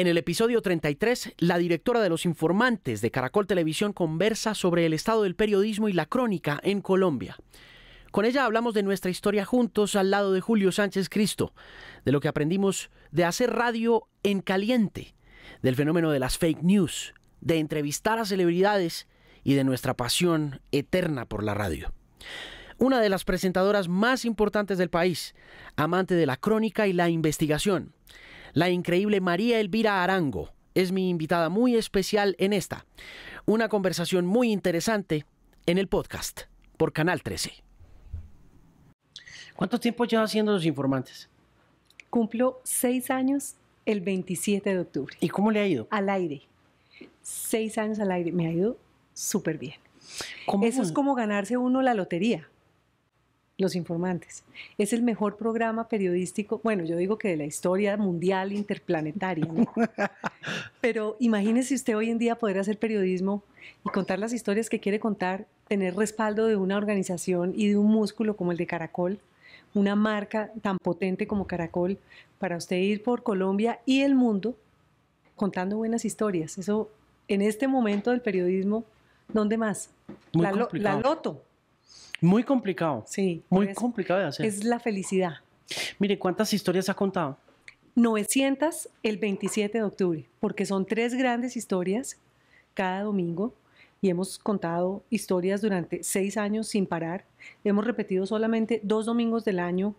En el episodio 33, la directora de Los Informantes de Caracol Televisión conversa sobre el estado del periodismo y la crónica en Colombia. Con ella hablamos de nuestra historia juntos al lado de Julio Sánchez Cristo, de lo que aprendimos de hacer radio en caliente, del fenómeno de las fake news, de entrevistar a celebridades y de nuestra pasión eterna por la radio. Una de las presentadoras más importantes del país, amante de la crónica y la investigación la increíble María Elvira Arango es mi invitada muy especial en esta. Una conversación muy interesante en el podcast por Canal 13. ¿Cuánto tiempo lleva haciendo los informantes? Cumplo seis años el 27 de octubre. ¿Y cómo le ha ido? Al aire. Seis años al aire. Me ha ido súper bien. Eso es como ganarse uno la lotería. Los Informantes. Es el mejor programa periodístico, bueno, yo digo que de la historia mundial interplanetaria, Pero imagínese usted hoy en día poder hacer periodismo y contar las historias que quiere contar, tener respaldo de una organización y de un músculo como el de Caracol, una marca tan potente como Caracol, para usted ir por Colombia y el mundo contando buenas historias. Eso, en este momento del periodismo, ¿dónde más? la Loto. Muy complicado. Sí. Muy pues, complicado de hacer. Es la felicidad. Mire, ¿cuántas historias ha contado? 900 el 27 de octubre, porque son tres grandes historias cada domingo y hemos contado historias durante seis años sin parar. Hemos repetido solamente dos domingos del año,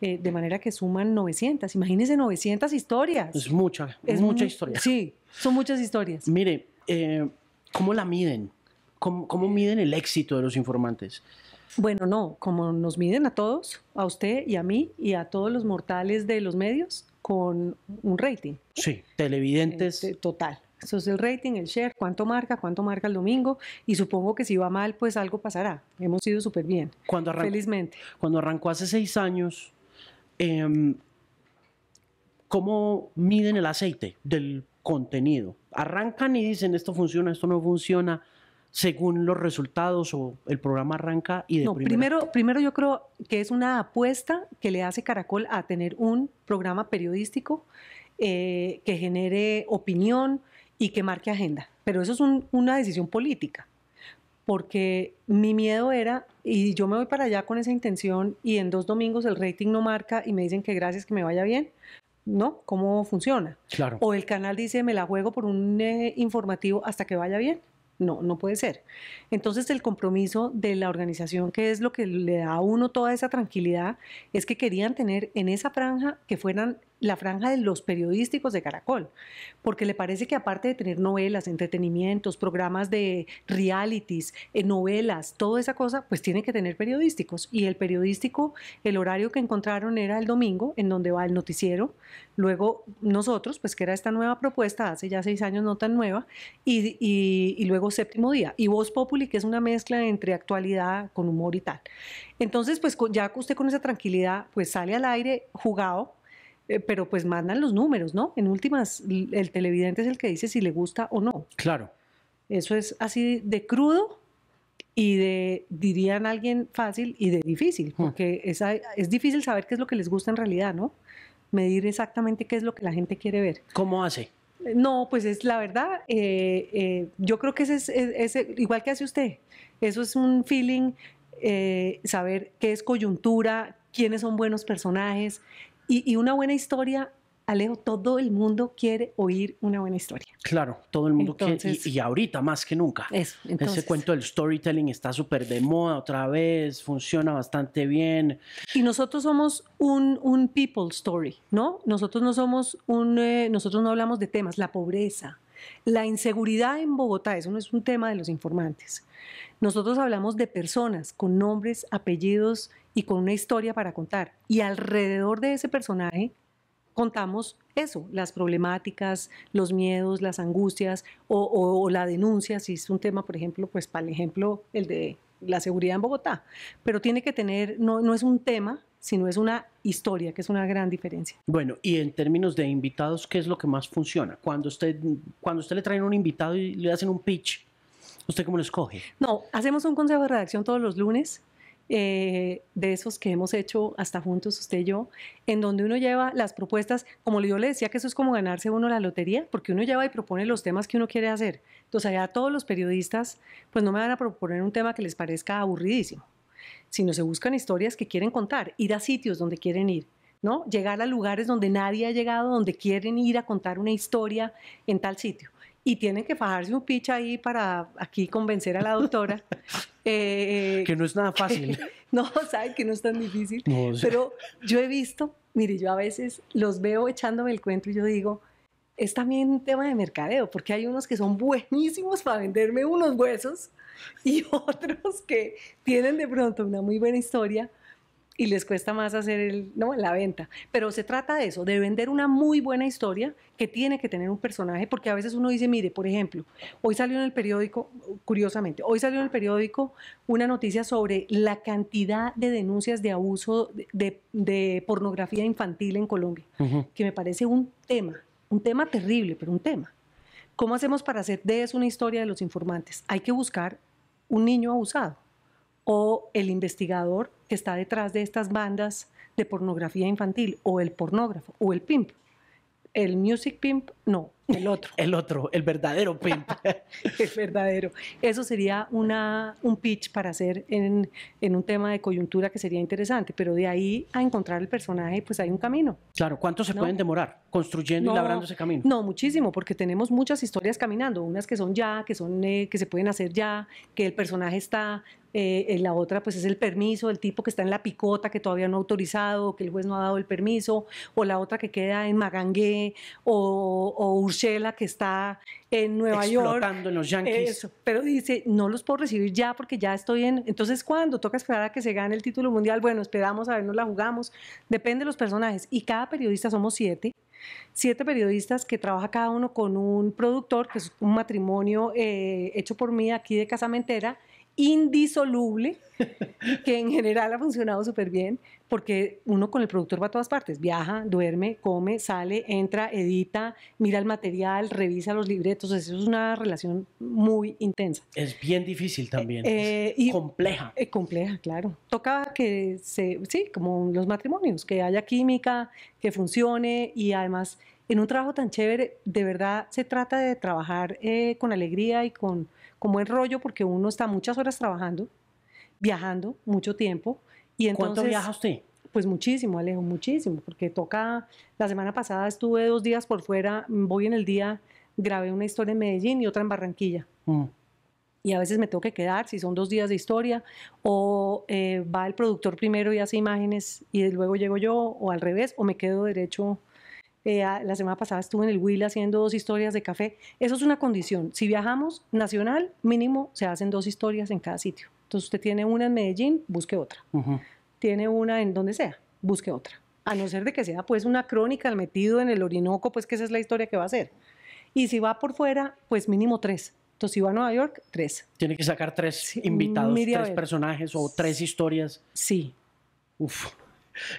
eh, de manera que suman 900. Imagínense 900 historias. Es mucha, es mucha historia. Sí, son muchas historias. Mire, eh, ¿cómo la miden? ¿Cómo miden el éxito de los informantes? Bueno, no, como nos miden a todos, a usted y a mí y a todos los mortales de los medios con un rating. Sí, televidentes. Este, total. Eso es el rating, el share, cuánto marca, cuánto marca el domingo y supongo que si va mal, pues algo pasará. Hemos ido súper bien. felizmente. Cuando arrancó hace seis años, em, ¿cómo miden el aceite del contenido? Arrancan y dicen esto funciona, esto no funciona según los resultados o el programa arranca y de primero, primero yo creo que es una apuesta que le hace Caracol a tener un programa periodístico eh, que genere opinión y que marque agenda. Pero eso es una decisión política, porque mi miedo era, y yo me voy para allá con esa intención y en dos domingos el rating no marca y me dicen que gracias, que me vaya bien. ¿No? ¿Cómo funciona? Claro. O el canal dice, me la juego por un eh, informativo hasta que vaya bien no, no puede ser. Entonces el compromiso de la organización, que es lo que le da a uno toda esa tranquilidad, es que querían tener en esa franja que fueran la franja de los periodísticos de Caracol, porque le parece que aparte de tener novelas, entretenimientos, programas de realities, eh, novelas, toda esa cosa, pues tiene que tener periodísticos. Y el periodístico, el horario que encontraron era el domingo, en donde va el noticiero, luego nosotros, pues que era esta nueva propuesta, hace ya seis años no tan nueva, y, y luego séptimo día, y Voz Populi, que es una mezcla entre actualidad con humor y tal. Entonces, pues ya usted con esa tranquilidad, pues sale al aire jugado, eh, pero pues mandan los números, ¿no? En últimas, el televidente es el que dice si le gusta o no. Claro. Eso es así de crudo y de, dirían alguien fácil y de difícil, porque es, difícil saber qué es lo que les gusta en realidad, ¿no? Medir exactamente qué es lo que la gente quiere ver. ¿Cómo hace? Eh, no, pues es la verdad, eh, yo creo que es, igual que hace usted, eso es un feeling, saber qué es coyuntura, quiénes son buenos personajes, y, una buena historia Alejo, todo el mundo quiere oír una buena historia. Claro, todo el mundo quiere, y, ahorita más que nunca. Eso, entonces, Ese cuento del storytelling está súper de moda otra vez, funciona bastante bien. Y nosotros somos un, un people story, ¿no? Nosotros no somos un, eh, nosotros no hablamos de temas, la pobreza, la inseguridad en Bogotá, eso no es un tema de los informantes. Nosotros hablamos de personas con nombres, apellidos y con una historia para contar. Y alrededor de ese personaje contamos eso, las problemáticas, los miedos, las angustias o, la denuncia, si es un tema, por ejemplo, pues para el ejemplo, el de la seguridad en Bogotá. Pero tiene que tener, no, no es un tema, sino es una historia, que es una gran diferencia. Bueno, y en términos de invitados, ¿qué es lo que más funciona? Cuando usted, cuando usted le traen un invitado y le hacen un pitch, ¿usted cómo lo escoge? No, hacemos un consejo de redacción todos los lunes eh, de esos que hemos hecho hasta juntos usted y yo, en donde uno lleva las propuestas, como yo le decía que eso es como ganarse uno la lotería, porque uno lleva y propone los temas que uno quiere hacer. Entonces allá todos los periodistas pues no me van a proponer un tema que les parezca aburridísimo, sino se buscan historias que quieren contar, ir a sitios donde quieren ir. ¿no? Llegar a lugares donde nadie ha llegado, donde quieren ir a contar una historia en tal sitio y tienen que fajarse un pitch ahí para aquí convencer a la doctora. Eh, eh, que no es nada fácil. no, sabe que no es tan difícil. Pero yo he visto, mire, yo a veces los veo echándome el cuento y yo digo, es también un tema de mercadeo, porque hay unos que son buenísimos para venderme unos huesos y otros que tienen de pronto una muy buena historia, y les cuesta más hacer el, no, la venta. Pero se trata de eso, de vender una muy buena historia que tiene que tener un personaje, porque a veces uno dice, mire, por ejemplo, hoy salió en el periódico, curiosamente, hoy salió en el periódico una noticia sobre la cantidad de denuncias de abuso de, pornografía infantil en Colombia, que me parece un tema, un tema terrible, pero un tema. ¿Cómo hacemos para hacer de eso una historia de los informantes? Hay que buscar un niño abusado o el investigador que está detrás de estas bandas de pornografía infantil o el pornógrafo o el pimp. El music pimp no, el otro. El otro, el verdadero pimp. el verdadero. Eso sería una, un pitch para hacer en, un tema de coyuntura que sería interesante, pero de ahí a encontrar el personaje, pues hay un camino. Claro, ¿cuánto se pueden demorar construyendo y labrando ese camino? No, muchísimo, porque tenemos muchas historias caminando, unas que son ya, que, son, eh, que se pueden hacer ya, que el personaje está, en eh, eh, la otra pues es el permiso, el tipo que está en la picota que todavía no ha autorizado, que el juez no ha dado el permiso, o la otra que queda en Magangué o, o que está en Nueva York. en los Yankees. Pero dice, no los puedo recibir ya porque ya estoy en... Entonces, cuando Toca esperar a que se gane el título mundial. Bueno, esperamos, a ver, nos la jugamos. Depende de los personajes. Y cada periodista somos siete siete periodistas que trabaja cada uno con un productor, que es un matrimonio eh, hecho por mí aquí de Casamentera, indisoluble, que en general ha funcionado súper bien, porque uno con el productor va a todas partes, viaja, duerme, come, sale, entra, edita, mira el material, revisa los libretos, eso es una relación muy intensa. Es bien difícil también, eh, eh, y, compleja. es eh, compleja, claro. Toca que se, sí, como los matrimonios, que haya química, que funcione y además en un trabajo tan chévere, de verdad se trata de trabajar con alegría y con como en rollo porque uno está muchas horas trabajando, viajando mucho tiempo. Y entonces, ¿Cuánto viaja usted? Pues muchísimo, Alejo, muchísimo, porque toca, la semana pasada estuve dos días por fuera, voy en el día, grabé una historia en Medellín y otra en Barranquilla. Mm. y a veces me tengo que quedar si son dos días de historia, o eh, va el productor primero y hace imágenes y luego llego yo, o al revés, o me quedo derecho la semana pasada estuve en el Will haciendo dos historias de café. Eso es una condición. Si viajamos nacional, mínimo se hacen dos historias en cada sitio. Entonces usted tiene una en Medellín, busque otra. Tiene una en donde sea, busque otra. A no ser de que sea pues una crónica al metido en el Orinoco, pues que esa es la historia que va a ser, Y si va por fuera, pues mínimo tres. Entonces, si va a Nueva York, tres. Tiene que sacar tres invitados, tres personajes o tres historias. Sí. Uf,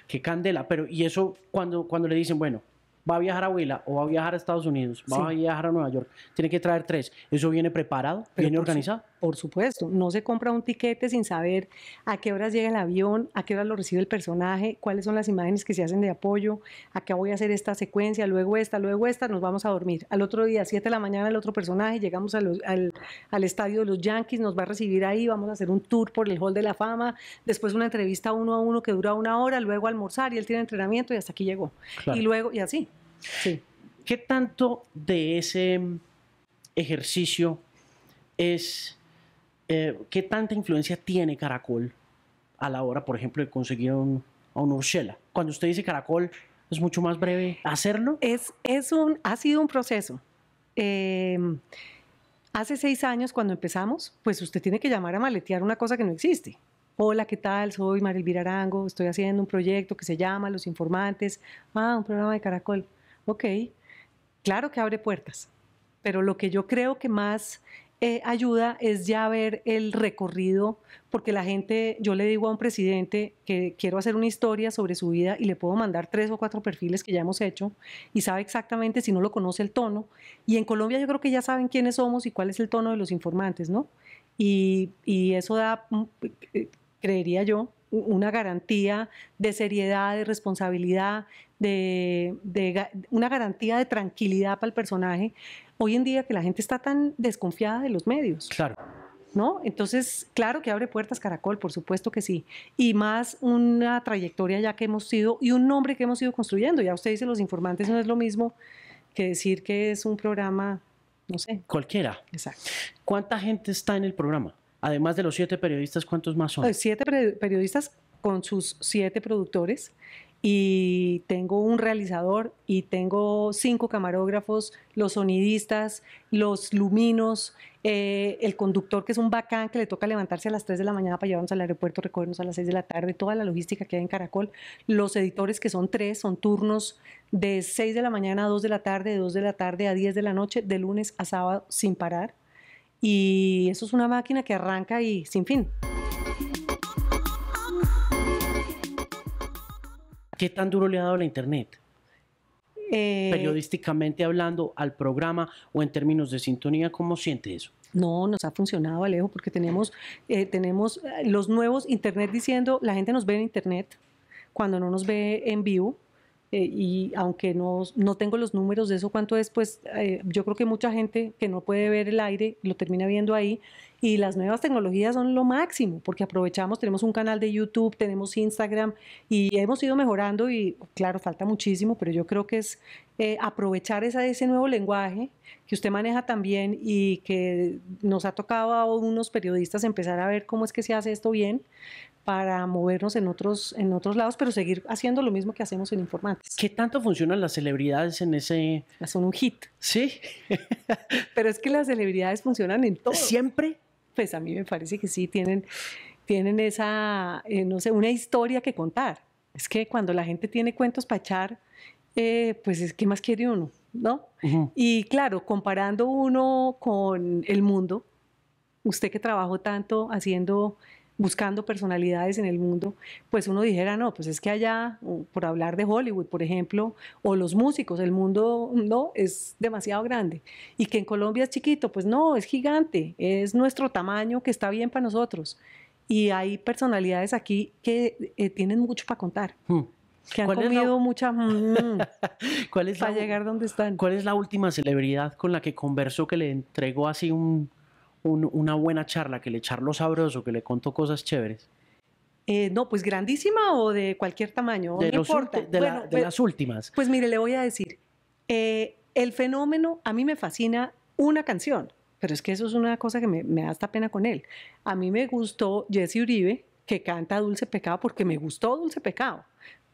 qué candela. Pero, ¿y eso cuando, cuando le dicen, bueno, va a viajar a Huila o va a viajar a Estados Unidos, va a viajar a Nueva York, tiene que traer tres. ¿Eso viene preparado? ¿Viene organizado? por supuesto, no se compra un tiquete sin saber a qué horas llega el avión, a qué horas lo recibe el personaje, cuáles son las imágenes que se hacen de apoyo, a qué voy a hacer esta secuencia, luego esta, luego esta, nos vamos a dormir. Al otro día, 7 de la mañana, el otro personaje, llegamos al, estadio de los Yankees, nos va a recibir ahí, vamos a hacer un tour por el Hall de la Fama, después una entrevista uno a uno que dura una hora, luego almorzar y él tiene entrenamiento y hasta aquí llegó. Y luego, y así. ¿Qué tanto de ese ejercicio es, eh, qué tanta influencia tiene Caracol a la hora, por ejemplo, de conseguir a un Urshela? Cuando usted dice Caracol, es mucho más breve hacerlo. Es, es un, ha sido un proceso. Em, hace seis años, cuando empezamos, pues usted tiene que llamar a maletear una cosa que no existe. Hola, ¿qué tal? Soy Maril Arango, estoy haciendo un proyecto que se llama Los Informantes. Ah, un programa de Caracol ok, claro que abre puertas, pero lo que yo creo que más eh, ayuda es ya ver el recorrido, porque la gente, yo le digo a un presidente que quiero hacer una historia sobre su vida y le puedo mandar tres o cuatro perfiles que ya hemos hecho y sabe exactamente si no lo conoce el tono. Y en Colombia yo creo que ya saben quiénes somos y cuál es el tono de los informantes, ¿no? Y, y eso da, mm, eh, creería yo, una garantía de seriedad, de responsabilidad, de, una garantía de tranquilidad para el personaje. Hoy en día que la gente está tan desconfiada de los medios. Claro. ¿No? Entonces, claro que abre puertas Caracol, por supuesto que sí. Y más una trayectoria ya que hemos sido y un nombre que hemos ido construyendo. Ya usted dice, los informantes no es lo mismo que decir que es un programa, no sé. Cualquiera. Exacto. ¿Cuánta gente está en el programa? Además de los siete periodistas, ¿cuántos más son? Eh, siete periodistas con sus siete productores y tengo un realizador y tengo cinco camarógrafos, los sonidistas, los luminos, eh, el conductor que es un bacán que le toca levantarse a las 3 de la mañana para llevarnos al aeropuerto, recogernos a las 6 de la tarde, toda la logística que hay en Caracol, los editores que son tres, son turnos de 6 de la mañana a 2 de la tarde, de 2 de la tarde a 10 de la noche, de lunes a sábado sin parar. Y eso es una máquina que arranca y sin fin. ¿Qué tan duro le ha dado la Internet? Eh, Periodísticamente hablando al programa o en términos de sintonía, ¿cómo siente eso? No, nos ha funcionado, Alejo, porque tenemos, eh, tenemos eh, los nuevos Internet diciendo, la gente nos ve en Internet cuando no nos ve en vivo eh, y aunque no, no tengo los números de eso cuánto es, pues eh, yo creo que mucha gente que no puede ver el aire lo termina viendo ahí. Y las nuevas tecnologías son lo máximo, porque aprovechamos, tenemos un canal de YouTube, tenemos Instagram y hemos ido mejorando y claro, falta muchísimo, pero yo creo que es eh, aprovechar esa, ese nuevo lenguaje que usted maneja también y que nos ha tocado a unos periodistas empezar a ver cómo es que se hace esto bien, para movernos en otros, en otros lados, pero seguir haciendo lo mismo que hacemos en informantes. ¿Qué tanto funcionan las celebridades en ese...? Son un hit. Sí. pero es que las celebridades funcionan en todo. ¿Siempre? Pues a mí me parece que sí, tienen, tienen esa, eh, no sé, una historia que contar. Es que cuando la gente tiene cuentos para echar, eh, pues es que más quiere uno, ¿no? Y claro, comparando uno con el mundo, usted que trabajó tanto haciendo buscando personalidades en el mundo, pues uno dijera, no, pues es que allá, por hablar de Hollywood, por ejemplo, o los músicos, el mundo no es demasiado grande. Y que en Colombia es chiquito, pues no, es gigante, es nuestro tamaño que está bien para nosotros. Y hay personalidades aquí que eh, tienen mucho para contar. Hmm. Que han comido mucha ¿Cuál es para la... Mm, llegar donde están. ¿Cuál es la última celebridad con la que conversó que le entregó así un una buena charla, que le charlo sabroso, que le contó cosas chéveres. Eh, no, pues grandísima o de cualquier tamaño, de no importa. De, pues, las últimas. Pues mire, le voy a decir, eh, el fenómeno, a mí me fascina una canción, pero es que eso es una cosa que me, da hasta pena con él. A mí me gustó Jesse Uribe, que canta Dulce Pecado, porque me gustó Dulce Pecado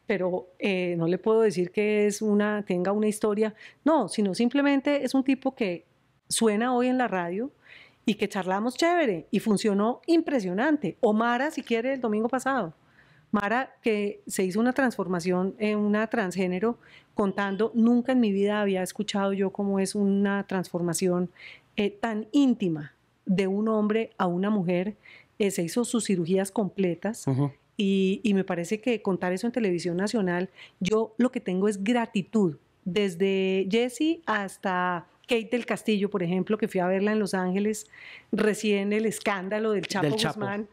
pero eh, no le puedo decir que es una, tenga una historia, no, sino simplemente es un tipo que suena hoy en la radio, y que charlamos chévere y funcionó impresionante. O Mara, si quiere, el domingo pasado. Mara, que se hizo una transformación en una transgénero, contando, nunca en mi vida había escuchado yo cómo es una transformación eh, tan íntima de un hombre a una mujer. Eh, se hizo sus cirugías completas. y, y me parece que contar eso en televisión nacional, yo lo que tengo es gratitud, desde Jesse hasta Kate del Castillo, por ejemplo, que fui a verla en Los Ángeles, recién el escándalo del Chapo, Guzmán,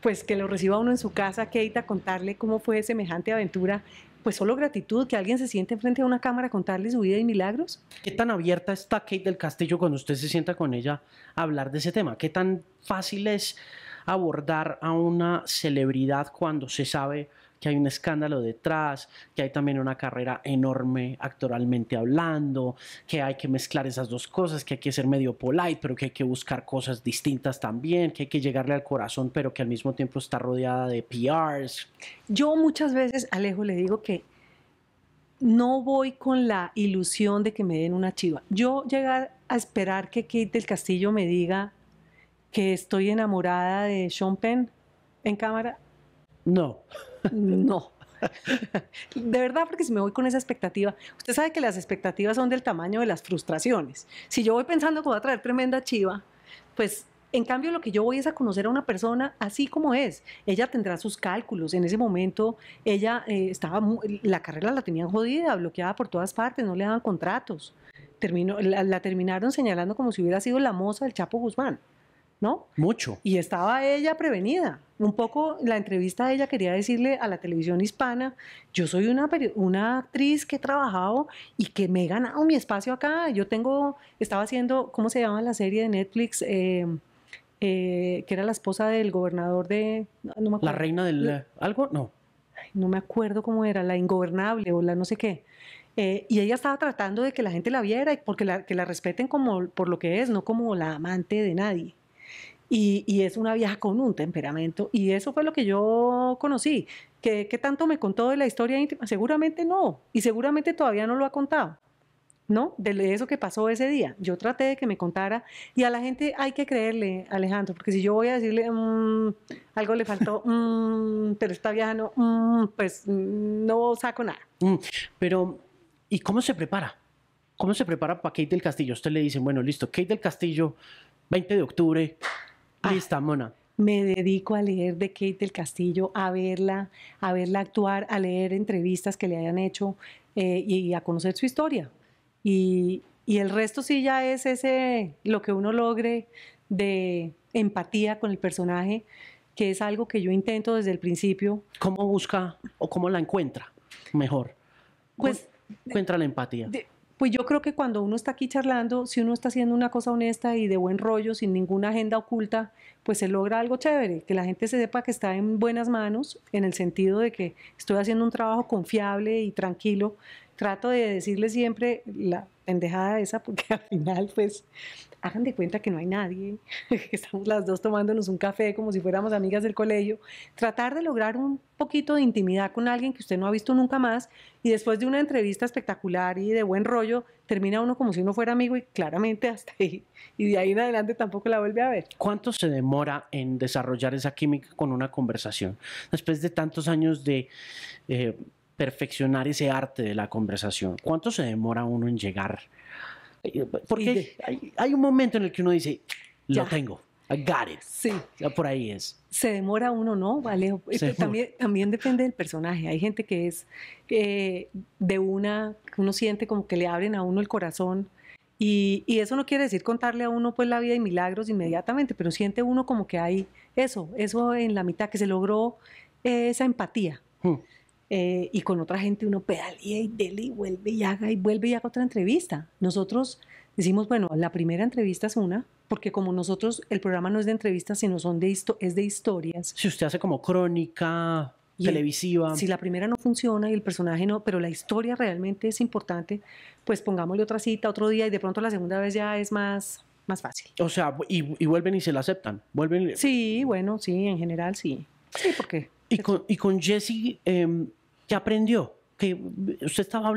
pues que lo reciba uno en su casa, Kate, a contarle cómo fue semejante aventura. Pues solo gratitud que alguien se siente frente a una cámara a contarle su vida y milagros. ¿Qué tan abierta está Kate del Castillo cuando usted se sienta con ella a hablar de ese tema? ¿Qué tan fácil es abordar a una celebridad cuando se sabe que hay un escándalo detrás, que hay también una carrera enorme actoralmente hablando, que hay que mezclar esas dos cosas, que hay que ser medio polite, pero que hay que buscar cosas distintas también, que hay que llegarle al corazón, pero que al mismo tiempo está rodeada de PRs. Yo muchas veces, Alejo, le digo que no voy con la ilusión de que me den una chiva. Yo llegar a esperar que Kate del Castillo me diga que estoy enamorada de Sean Penn en cámara. No. No. De verdad, porque si me voy con esa expectativa, usted sabe que las expectativas son del tamaño de las frustraciones. Si yo voy pensando que voy a traer tremenda chiva, pues en cambio, lo que yo voy es a conocer a una persona así como es. Ella tendrá sus cálculos. En ese momento, ella eh, estaba, la carrera la tenían jodida, bloqueada por todas partes, no le daban contratos. Terminó, la, la, terminaron señalando como si hubiera sido la moza del Chapo Guzmán, ¿no? Mucho. Y estaba ella prevenida un poco la entrevista de ella quería decirle a la televisión hispana, yo soy una, una actriz que he trabajado y que me he ganado mi espacio acá. Yo tengo, estaba haciendo, ¿cómo se llama la serie de Netflix? Eh, eh, que era la esposa del gobernador de... No me La reina del... ¿Algo? No. No me acuerdo cómo era, la ingobernable o la no sé qué. Eh, y ella estaba tratando de que la gente la viera y porque que la respeten como por lo que es, no como la amante de nadie y, es una vieja con un temperamento. Y eso fue lo que yo conocí. ¿Qué, tanto me contó de la historia íntima? Seguramente no. Y seguramente todavía no lo ha contado. ¿no? De eso que pasó ese día. Yo traté de que me contara y a la gente hay que creerle, Alejandro, porque si yo voy a decirle mm, algo le faltó, mm, pero esta vieja no, mm, pues no saco nada. Pero, ¿y cómo se prepara? ¿Cómo se prepara para Kate del Castillo? Usted le dice, bueno, listo, Kate del Castillo, 20 de octubre, Ah, Lista, Mona. Me dedico a leer de Kate del Castillo, a verla, a verla actuar, a leer entrevistas que le hayan hecho eh, y a conocer su historia. Y, el resto sí ya es ese lo que uno logre de empatía con el personaje, que es algo que yo intento desde el principio. ¿Cómo busca o cómo la encuentra mejor? Pues encuentra la empatía pues yo creo que cuando uno está aquí charlando, si uno está haciendo una cosa honesta y de buen rollo, sin ninguna agenda oculta, pues se logra algo chévere, que la gente se sepa que está en buenas manos, en el sentido de que estoy haciendo un trabajo confiable y tranquilo, trato de decirle siempre la pendejada esa porque al final pues hagan de cuenta que no hay nadie, que estamos las dos tomándonos un café como si fuéramos amigas del colegio, tratar de lograr un poquito de intimidad con alguien que usted no ha visto nunca más y después de una entrevista espectacular y de buen rollo, termina uno como si uno fuera amigo y claramente hasta ahí y de ahí en adelante tampoco la vuelve a ver. ¿Cuánto se demora en desarrollar esa química con una conversación? Después de tantos años de... Eh, perfeccionar ese arte de la conversación? ¿Cuánto se demora uno en llegar? Porque hay, un momento en el que uno dice, lo tengo. I Sí. por ahí es. Se demora uno, ¿no, vale eh, También, depende del personaje. Hay gente que es de una, uno siente como que le abren a uno el corazón. Y, eso no quiere decir contarle a uno pues la vida y milagros inmediatamente, pero siente uno como que hay eso, eso en la mitad, que se logró esa empatía. Hmm. Eh, y con otra gente uno pedalea y dele y vuelve y haga y vuelve y haga otra entrevista. Nosotros decimos, bueno, la primera entrevista es una, porque como nosotros, el programa no es de entrevistas, sino son de es de historias. Si usted hace como crónica televisiva. si la primera no funciona y el personaje no, pero la historia realmente es importante, pues pongámosle otra cita otro día y de pronto la segunda vez ya es más, más fácil. O sea, y, vuelven y se la aceptan. Vuelven. Sí, bueno, sí, en general sí. Sí, porque. Y con, y con Jesse, em, ¿Qué aprendió? Que usted estaba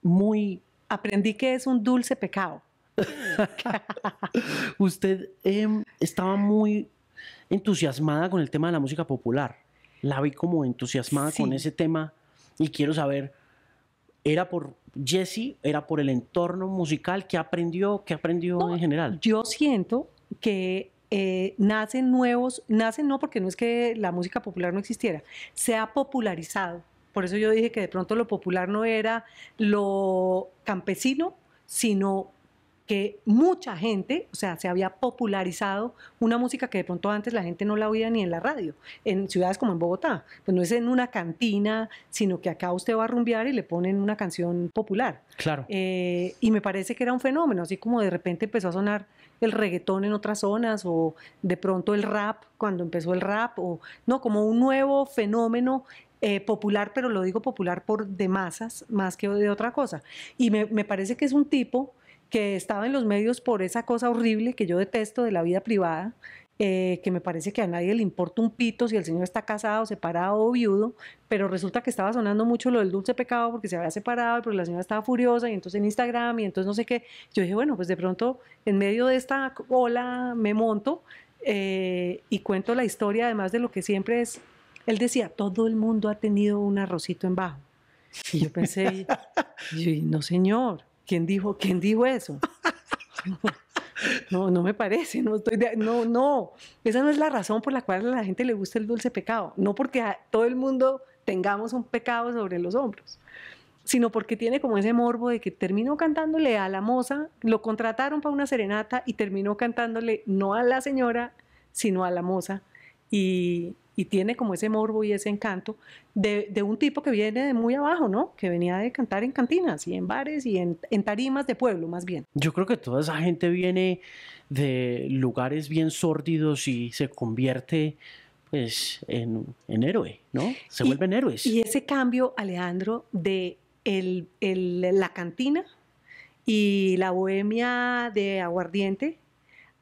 muy... Aprendí que es un dulce pecado. usted em, estaba muy entusiasmada con el tema de la música popular. La vi como entusiasmada con ese tema y quiero saber, ¿era por Jesse? ¿Era por el entorno musical? ¿Qué aprendió? que aprendió en general? Yo siento que eh, nacen nuevos, nacen no porque no es que la música popular no existiera, se ha popularizado. Por eso yo dije que de pronto lo popular no era lo campesino, sino que mucha gente, o sea, se había popularizado una música que de pronto antes la gente no la oía ni en la radio, en ciudades como en Bogotá. Pues no es en una cantina, sino que acá usted va a rumbear y le ponen una canción popular. Claro. Eh, y me parece que era un fenómeno, así como de repente empezó a sonar el reggaetón en otras zonas o de pronto el rap cuando empezó el rap o no, como un nuevo fenómeno eh, popular, pero lo digo popular por de masas más que de otra cosa. Y me, me parece que es un tipo que estaba en los medios por esa cosa horrible que yo detesto de la vida privada, eh, que me parece que a nadie le importa un pito si el señor está casado, separado o viudo, pero resulta que estaba sonando mucho lo del dulce pecado porque se había separado, pero la señora estaba furiosa y entonces en Instagram y entonces no sé qué. Yo dije, bueno, pues de pronto en medio de esta ola me monto eh, y cuento la historia además de lo que siempre es. Él decía, todo el mundo ha tenido un arrocito en bajo. Y yo pensé, no señor, ¿quién dijo, ¿quién dijo eso? No, no me parece, no estoy no, no, esa no es la razón por la cual a la gente le gusta el dulce pecado, no porque a todo el mundo tengamos un pecado sobre los hombros, sino porque tiene como ese morbo de que terminó cantándole a la moza, lo contrataron para una serenata y terminó cantándole no a la señora, sino a la moza y y tiene como ese morbo y ese encanto de, de, un tipo que viene de muy abajo, ¿no? Que venía de cantar en cantinas y en bares y en, en tarimas de pueblo, más bien. Yo creo que toda esa gente viene de lugares bien sórdidos y se convierte pues en, en héroe, ¿no? Se vuelven héroes. Y ese cambio, Alejandro, de el, el, la cantina y la bohemia de aguardiente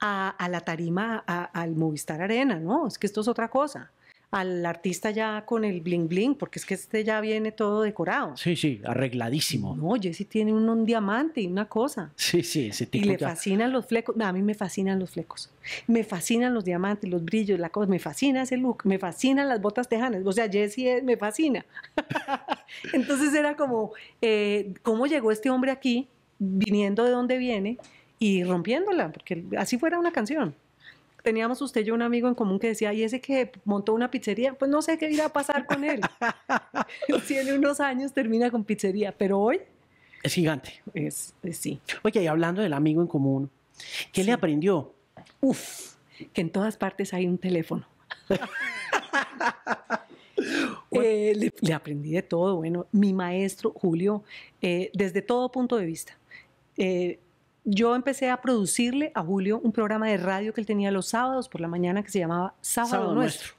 a, a la tarima, al Movistar Arena, ¿no? Es que esto es otra cosa al artista ya con el bling bling, porque es que este ya viene todo decorado. Sí, sí, arregladísimo. No, Jesse tiene un, diamante y una cosa. Sí, sí, ese tipo. Y le fascinan los flecos. A mí me fascinan los flecos. Me fascinan los diamantes, los brillos, la cosa. Me fascina ese look. Me fascinan las botas tejanas. O sea, Jesse eh, me fascina. Entonces era como, eh, ¿cómo llegó este hombre aquí, viniendo de dónde viene y rompiéndola? Porque así fuera una canción teníamos usted y yo un amigo en común que decía, ¿y ese que montó una pizzería? Pues no sé qué irá a pasar con él. Tiene unos años termina con pizzería, pero hoy... Es gigante. Es, sí. Oye, y hablando del amigo en común, ¿qué le aprendió? Uf, que en todas partes hay un teléfono. Eh, le, aprendí de todo, bueno, mi maestro Julio, eh, desde todo punto de vista. Eh, yo empecé a producirle a Julio un programa de radio que él tenía los sábados por la mañana que se llamaba Sábado, Nuestro.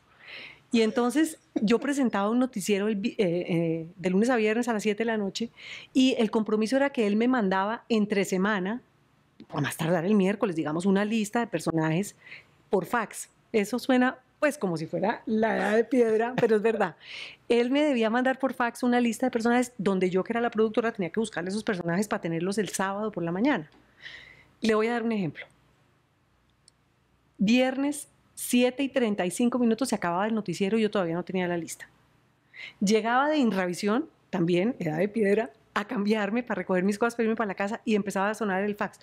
Y entonces yo presentaba un noticiero el, eh, eh, de lunes a viernes a las 7 de la noche y el compromiso era que él me mandaba entre semana, o más tardar el miércoles, digamos, una lista de personajes por fax. Eso suena pues como si fuera la edad de piedra, pero es verdad. Él me debía mandar por fax una lista de personajes donde yo, que era la productora, tenía que buscarle esos personajes para tenerlos el sábado por la mañana. Le voy a dar un ejemplo. Viernes 7 y 35 minutos se acababa el noticiero y yo todavía no tenía la lista. Llegaba de Inravisión, también, edad de piedra, a cambiarme para recoger mis cosas, para irme para la casa y empezaba a sonar el fax.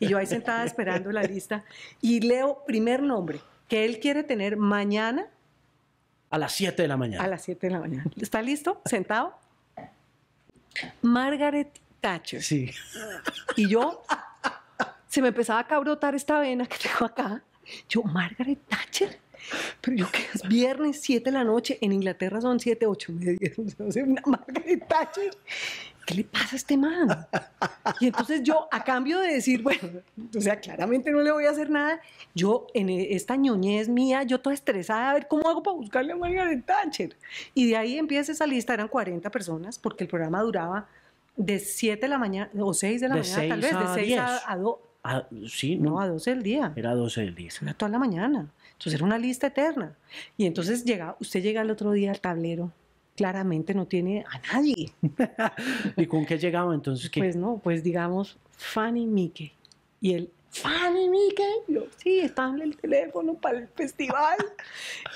Y yo ahí sentada esperando la lista y leo primer nombre que él quiere tener mañana. A las 7 de la mañana. A las 7 de la mañana. ¿Está listo? ¿Sentado? Margaret Thatcher. Sí. Y yo se me empezaba a cabrotar esta vena que tengo acá. Yo, Margaret Thatcher. Pero yo que es viernes 7 de la noche, en Inglaterra son 7, 8, media, una Margaret Thatcher. ¿Qué le pasa a este man? Y entonces yo, a cambio de decir, bueno, o sea, claramente no le voy a hacer nada, yo en e, esta ñoñez mía, yo toda estresada, a ver cómo hago para buscarle a Margaret Thatcher. Y de ahí empieza esa lista, eran 40 personas, porque el programa duraba de 7 de la mañana, o 6 de la mañana, tal vez, de 6 a 2. sí, no, a 12 del día. Era 12 del día. Era toda la mañana. Entonces era una lista eterna. Y entonces llega, usted llega el otro día al tablero, claramente no tiene a nadie. ¿Y con qué llegaba entonces? Pues no, pues digamos Fanny Mickey. Y él, Fanny Mickey, sí, estaba en el teléfono para el festival.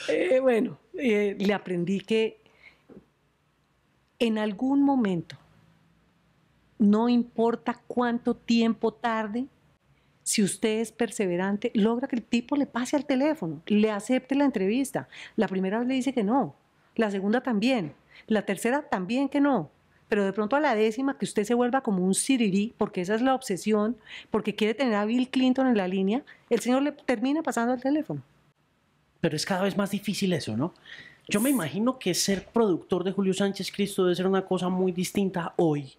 Eh, bueno, eh, le aprendí que en algún momento no importa cuánto tiempo tarde, si usted es perseverante, logra que el tipo le pase al teléfono, le acepte la entrevista. La primera vez le dice que no, la segunda también, la tercera también que no, pero de pronto a la décima que usted se vuelva como un sirirí, porque esa es la obsesión, porque quiere tener a Bill Clinton en la línea, el señor le termina pasando al teléfono. Pero es cada vez más difícil eso, ¿no? Yo me imagino que ser productor de Julio Sánchez Cristo debe ser una cosa muy distinta hoy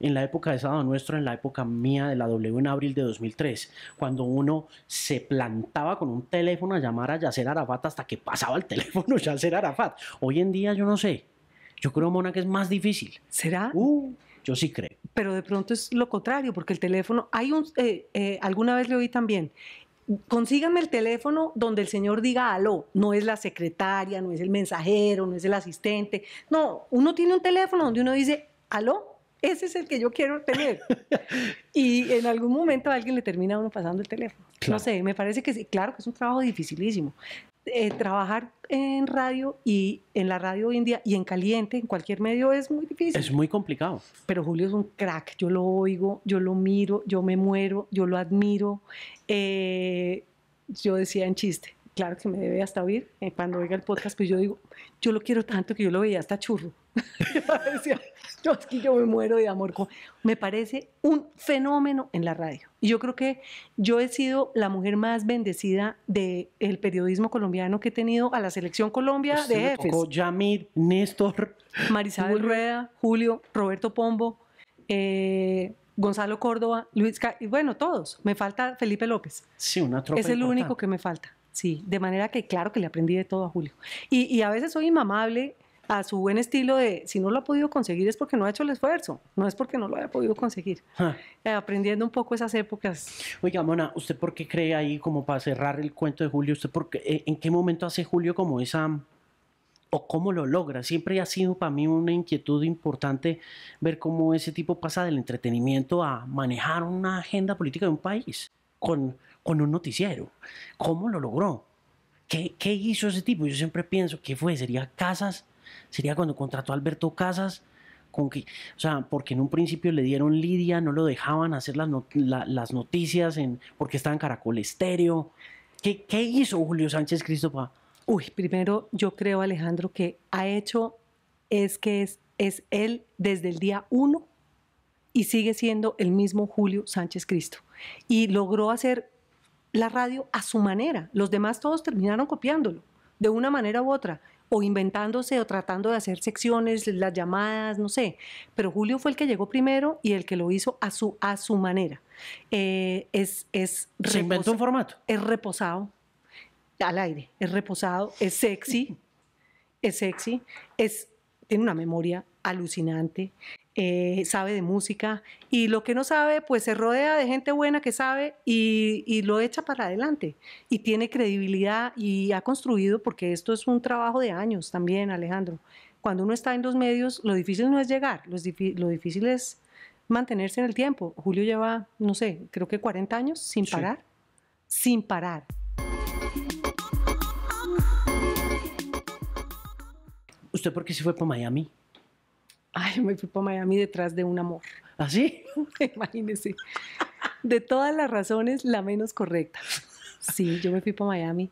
en la época de Sado Nuestro, en la época mía de la W en abril de 2003, cuando uno se plantaba con un teléfono a llamar a Yasser Arafat hasta que pasaba el teléfono Yasser Arafat. Hoy en día yo no sé. Yo creo, Mona, que es más difícil. ¿Será? Uh, yo sí creo. Pero de pronto es lo contrario, porque el teléfono, hay un, eh, eh, alguna vez le oí también, consígame el teléfono donde el señor diga aló, no es la secretaria, no es el mensajero, no es el asistente, no, uno tiene un teléfono donde uno dice aló, ese es el que yo quiero tener. y en algún momento alguien le termina uno pasando el teléfono. No sé, me parece que sí, claro que es un trabajo dificilísimo. Eh, trabajar en radio y en la radio india y en caliente, en cualquier medio, es muy difícil. Es muy complicado. Pero Julio es un crack, yo lo oigo, yo lo miro, yo me muero, yo lo admiro. Eh, yo decía en chiste, claro que me debe hasta oír, eh, cuando oiga el podcast, pues yo digo, yo lo quiero tanto que yo lo veía hasta churro. Yo es me muero de amor. Me parece un fenómeno en la radio. Y yo creo que yo he sido la mujer más bendecida del periodismo colombiano que he tenido a la Selección Colombia de jefes. Yamir, Néstor. Marisabel Rueda, Julio, Roberto Pombo, eh, Gonzalo Córdoba, Luis... y bueno, todos. Me falta Felipe López. Sí, una tropa Es el único que me falta. Sí, de manera que claro que le aprendí de todo a Julio. Y, y a veces soy inmamable a su buen estilo de si no lo ha podido conseguir es porque no ha hecho el esfuerzo, no es porque no lo haya podido conseguir. Ah. Eh, aprendiendo un poco esas épocas. Oiga, Mona, ¿usted por qué cree ahí, como para cerrar el cuento de Julio, usted por qué, eh, en qué momento hace Julio como esa o cómo lo logra. Siempre ha sido para mí una inquietud importante ver cómo ese tipo pasa del entretenimiento a manejar una agenda política de un país con, con un noticiero. ¿Cómo lo logró? ¿Qué, ¿Qué, hizo ese tipo? Yo siempre pienso, ¿qué fue? ¿Sería Casas sería cuando contrató a Alberto Casas, con o sea, porque en un principio le dieron Lidia, no lo dejaban hacer las, noticias en, porque estaba en Caracol Estéreo. ¿Qué, hizo Julio Sánchez Cristo? Uy, primero yo creo, Alejandro, que ha hecho es que es él desde el día uno y sigue siendo el mismo Julio Sánchez Cristo. Y logró hacer la radio a su manera. Los demás todos terminaron copiándolo, de una manera u otra o inventándose o tratando de hacer secciones, las llamadas, no sé. Pero Julio fue el que llegó primero y el que lo hizo a su, a su manera. Eh, es, es Se un formato. Es reposado, al aire, es reposado, es sexy, es sexy, es, tiene una memoria alucinante, eh, sabe de música y lo que no sabe, pues se rodea de gente buena que sabe y, lo echa para adelante y tiene credibilidad y ha construido, porque esto es un trabajo de años también, Alejandro. Cuando uno está en los medios, lo difícil no es llegar, lo, difícil es mantenerse en el tiempo. Julio lleva, no sé, creo que 40 años sin parar, sin parar. ¿Usted por qué se fue para Miami? Ay, me fui para Miami detrás de un amor. ¿Así? ¿Ah, imagínense Imagínese. De todas las razones, la menos correcta. Sí, yo me fui para Miami.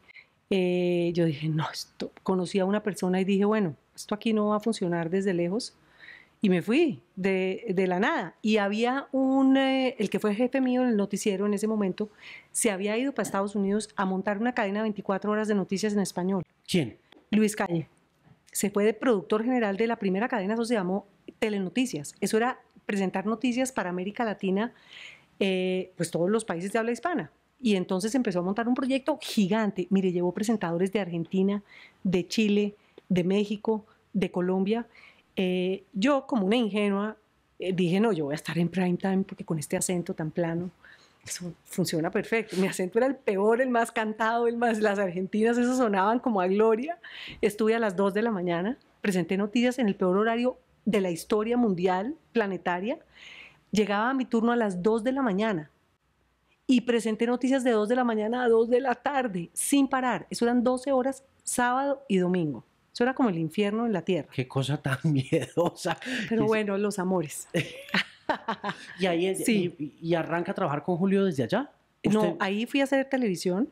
Eh, yo dije, no, esto. Conocí a una persona y dije, bueno, esto aquí no va a funcionar desde lejos. Y me fui de, la nada. Y había un, eh, el que fue jefe mío en el noticiero en ese momento, se había ido para Estados Unidos a montar una cadena de 24 horas de noticias en español. ¿Quién? Luis Calle se fue de productor general de la primera cadena, eso se llamó Telenoticias. Eso era presentar noticias para América Latina, eh, pues todos los países de habla hispana. Y entonces empezó a montar un proyecto gigante. Mire, llevó presentadores de Argentina, de Chile, de México, de Colombia. Eh, yo, como una ingenua, eh, dije, no, yo voy a estar en prime time porque con este acento tan plano eso funciona perfecto. Mi acento era el peor, el más cantado, el más... Las argentinas, eso sonaban como a gloria. Estuve a las 2 de la mañana, presenté noticias en el peor horario de la historia mundial, planetaria. Llegaba a mi turno a las 2 de la mañana y presenté noticias de 2 de la mañana a 2 de la tarde, sin parar. Eso eran 12 horas sábado y domingo. Eso era como el infierno en la tierra. Qué cosa tan miedosa. Pero bueno, los amores. y ahí y, arranca a trabajar con Julio desde allá. No, ahí fui a hacer televisión,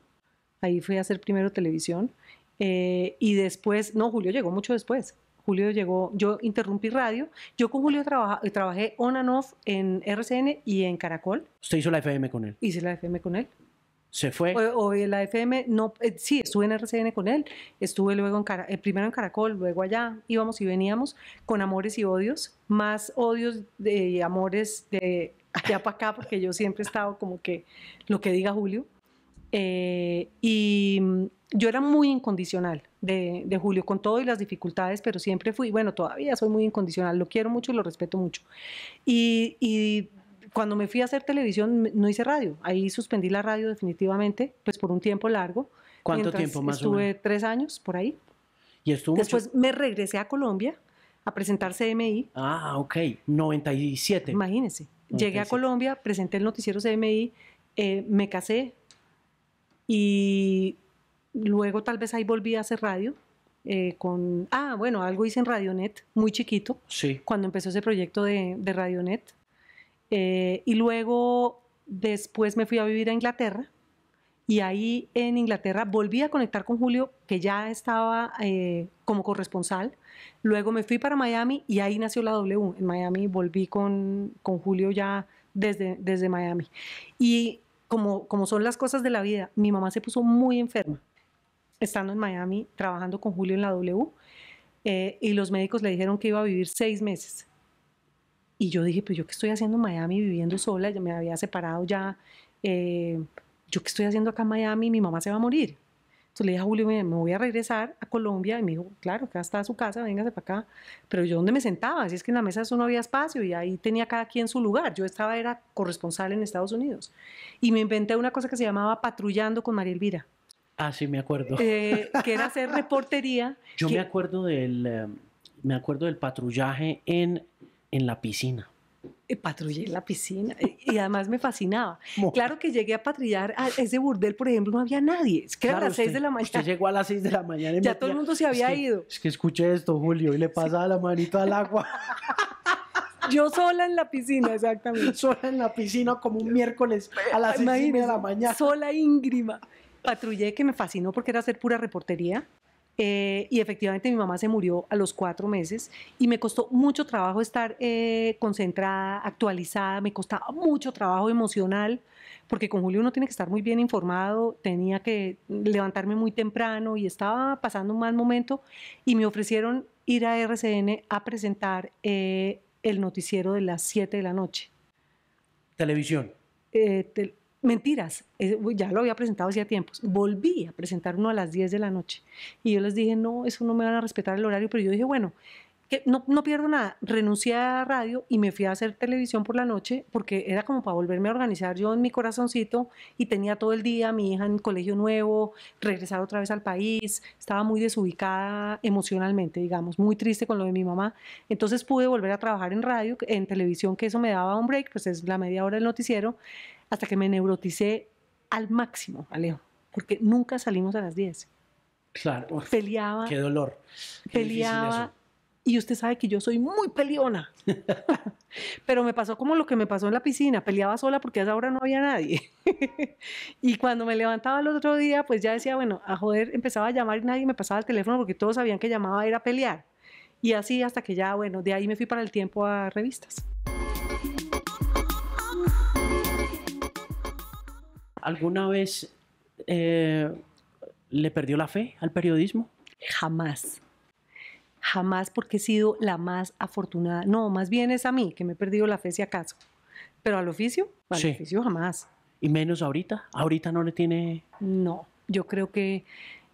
ahí fui a hacer primero televisión eh, y después, no, Julio llegó mucho después. Julio llegó, yo interrumpí radio, yo con Julio trabajé on and off en RCN y en Caracol. ¿Usted hizo la FM con él? Hice la FM con él. Se fue. O, la FM, no, eh, sí, estuve en RCN con él, estuve luego en el eh, primero en Caracol, luego allá, íbamos y veníamos con amores y odios, más odios de, y amores de allá para acá, porque yo siempre he estado como que lo que diga Julio. Eh, y yo era muy incondicional de, Julio, con todo y las dificultades, pero siempre fui, bueno, todavía soy muy incondicional, lo quiero mucho y lo respeto mucho. y cuando me fui a hacer televisión no hice radio, ahí suspendí la radio definitivamente, pues por un tiempo largo. ¿Cuánto tiempo más? Estuve o menos? tres años por ahí. ¿Y estuvo? Después me regresé a Colombia a presentar CMI. Ah, ok, 97. Imagínense, llegué a Colombia, presenté el noticiero CMI, eh, me casé y luego tal vez ahí volví a hacer radio. Eh, con, ah, bueno, algo hice en Radionet, muy chiquito, sí. cuando empezó ese proyecto de, de Radionet. Eh, y luego, después me fui a vivir a Inglaterra. Y ahí en Inglaterra volví a conectar con Julio, que ya estaba eh, como corresponsal. Luego me fui para Miami y ahí nació la W. En Miami volví con, con Julio ya desde, Miami. Y como, son las cosas de la vida, mi mamá se puso muy enferma estando en Miami trabajando con Julio en la W. Eh, y los médicos le dijeron que iba a vivir seis meses. Y yo dije, pues yo qué estoy haciendo en Miami viviendo sola, Ya me había separado ya, eh, yo qué estoy haciendo acá en Miami, mi mamá se va a morir. Entonces le dije a Julio, me, voy a regresar a Colombia y me dijo, claro, acá está su casa, véngase para acá. Pero yo dónde me sentaba, así es que en la mesa eso no había espacio y ahí tenía cada quien su lugar. Yo estaba, era corresponsal en Estados Unidos. Y me inventé una cosa que se llamaba patrullando con María Elvira. Ah, sí, me acuerdo. Eh, que era hacer reportería. Yo me acuerdo del... Eh, me acuerdo del patrullaje en en la piscina. Eh, patrullé en la piscina eh, y además me fascinaba. Claro que llegué a patrullar a ese burdel, por ejemplo, no había nadie. Es que era a las seis de la mañana. Usted llegó a las 6 de la mañana. ya todo el mundo se había ido. Es que escuché esto, Julio, y le pasaba la manito al agua. Yo sola en la piscina, exactamente. sola en la piscina como un miércoles a las 6 de la mañana. Sola íngrima. Patrullé que me fascinó porque era hacer pura reportería. Eh, y efectivamente mi mamá se murió a los cuatro meses y me costó mucho trabajo estar eh, concentrada, actualizada, me costaba mucho trabajo emocional, porque con Julio uno tiene que estar muy bien informado, tenía que levantarme muy temprano y estaba pasando un mal momento y me ofrecieron ir a RCN a presentar eh, el noticiero de las 7 de la noche. Televisión. Mentiras, eh, ya lo había presentado hacía tiempos. Volví a presentar uno a las 10 de la noche. Y yo les dije, no, eso no me van a respetar el horario, pero yo dije, bueno, que no, pierdo nada. Renuncié a radio y me fui a hacer televisión por la noche porque era como para volverme a organizar yo en mi corazoncito y tenía todo el día mi hija en colegio nuevo, regresar otra vez al país. Estaba muy desubicada emocionalmente, digamos, muy triste con lo de mi mamá. Entonces pude volver a trabajar en radio, en televisión, que eso me daba un break, pues es la media hora del noticiero hasta que me neuroticé al máximo, Alejo, porque nunca salimos a las 10. Claro. peleaba. Qué dolor. peleaba. Y usted sabe que yo soy muy peleona. Pero me pasó como lo que me pasó en la piscina. Peleaba sola porque a esa hora no había nadie. y cuando me levantaba el otro día, pues ya decía, bueno, a joder, empezaba a llamar y nadie me pasaba el teléfono porque todos sabían que llamaba era pelear. Y así hasta que ya, bueno, de ahí me fui para el tiempo a revistas. ¿Alguna vez eh, le perdió la fe al periodismo? Jamás. Jamás porque he sido la más afortunada. No, más bien es a mí que me he perdido la fe si acaso. Pero al oficio, al oficio jamás. Y menos ahorita. Ahorita no le tiene. No, yo creo que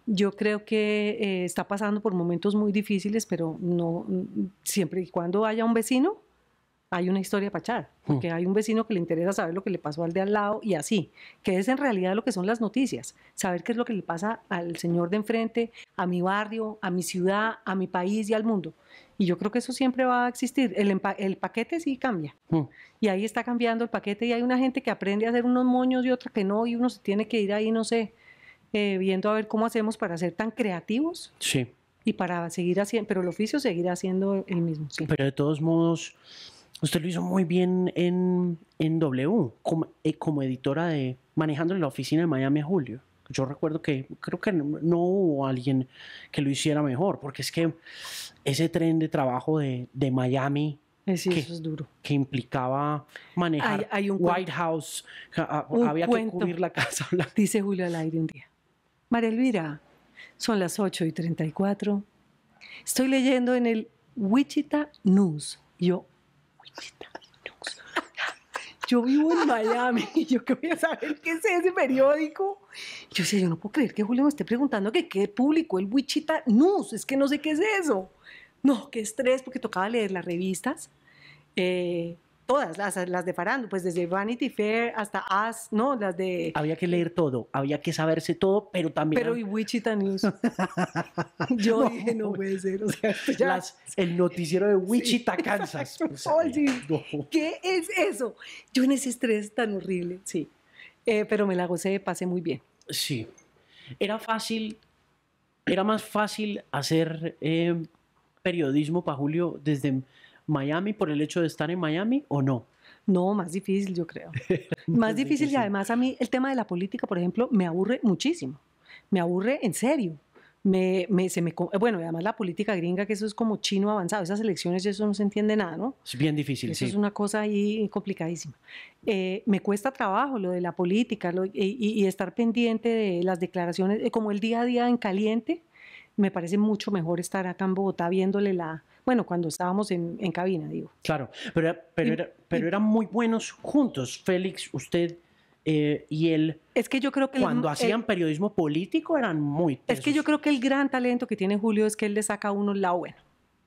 yo creo que eh, está pasando por momentos muy difíciles, pero no mm, siempre y cuando haya un vecino hay una historia para echar, porque mm. hay un vecino que le interesa saber lo que le pasó al de al lado y así, que es en realidad lo que son las noticias, saber qué es lo que le pasa al señor de enfrente, a mi barrio, a mi ciudad, a mi país y al mundo. Y yo creo que eso siempre va a existir. El, paquete sí cambia. Mm. Y ahí está cambiando el paquete y hay una gente que aprende a hacer unos moños y otra que no, y uno se tiene que ir ahí, no sé, eh, viendo a ver cómo hacemos para ser tan creativos. Sí. Y para seguir haciendo, pero el oficio seguirá siendo el mismo. Pero de todos modos, Usted lo hizo muy bien en, W, como, eh, como editora de manejando la oficina de Miami a Julio. Yo recuerdo que creo que no, hubo alguien que lo hiciera mejor, porque es que ese tren de trabajo de, Miami eh, que, eso es duro. Que implicaba manejar hay, un White House, había que cubrir la Casa Dice Julio al aire un día. María Elvira, son las 8 y 34. Estoy leyendo en el Wichita News. Yo, yo vivo en Miami, y yo qué voy a saber qué es ese periódico. Yo decía, yo no puedo creer que Julio me esté preguntando que qué publicó el Wichita News, es que no sé qué es eso. No, qué estrés, porque tocaba leer las revistas. Eh, todas, las, las de Farando, pues desde Vanity Fair hasta As, ¿no? Las de... Había que leer todo, había que saberse todo, pero también... Pero y Wichita News. Yo dije, no puede ser, o sea, las, el noticiero de Wichita, Kansas. ¿qué es eso? Yo en ese estrés tan horrible, sí. Eh, pero me la gocé, pasé muy bien. Sí. Era fácil, era más fácil hacer eh, periodismo para Julio desde Miami por el hecho de estar en Miami o no? No, más difícil, yo creo. más difícil y además a mí el tema de la política, por ejemplo, me aburre muchísimo. Me aburre en serio. Me, me, se me, bueno, además la política gringa, que eso es como chino avanzado, esas elecciones, eso no se entiende nada, ¿no? Es bien difícil, eso es una cosa ahí complicadísima. Eh, me cuesta trabajo lo de la política y, y, estar pendiente de las declaraciones, eh, como el día a día en caliente, me parece mucho mejor estar acá en Bogotá viéndole la, bueno, cuando estábamos en, cabina, digo. Claro, pero, pero, pero eran muy buenos juntos, Félix, usted eh, y él. Es que yo creo que. Cuando hacían periodismo político eran muy. Es que yo creo que el gran talento que tiene Julio es que él le saca a uno el lado bueno.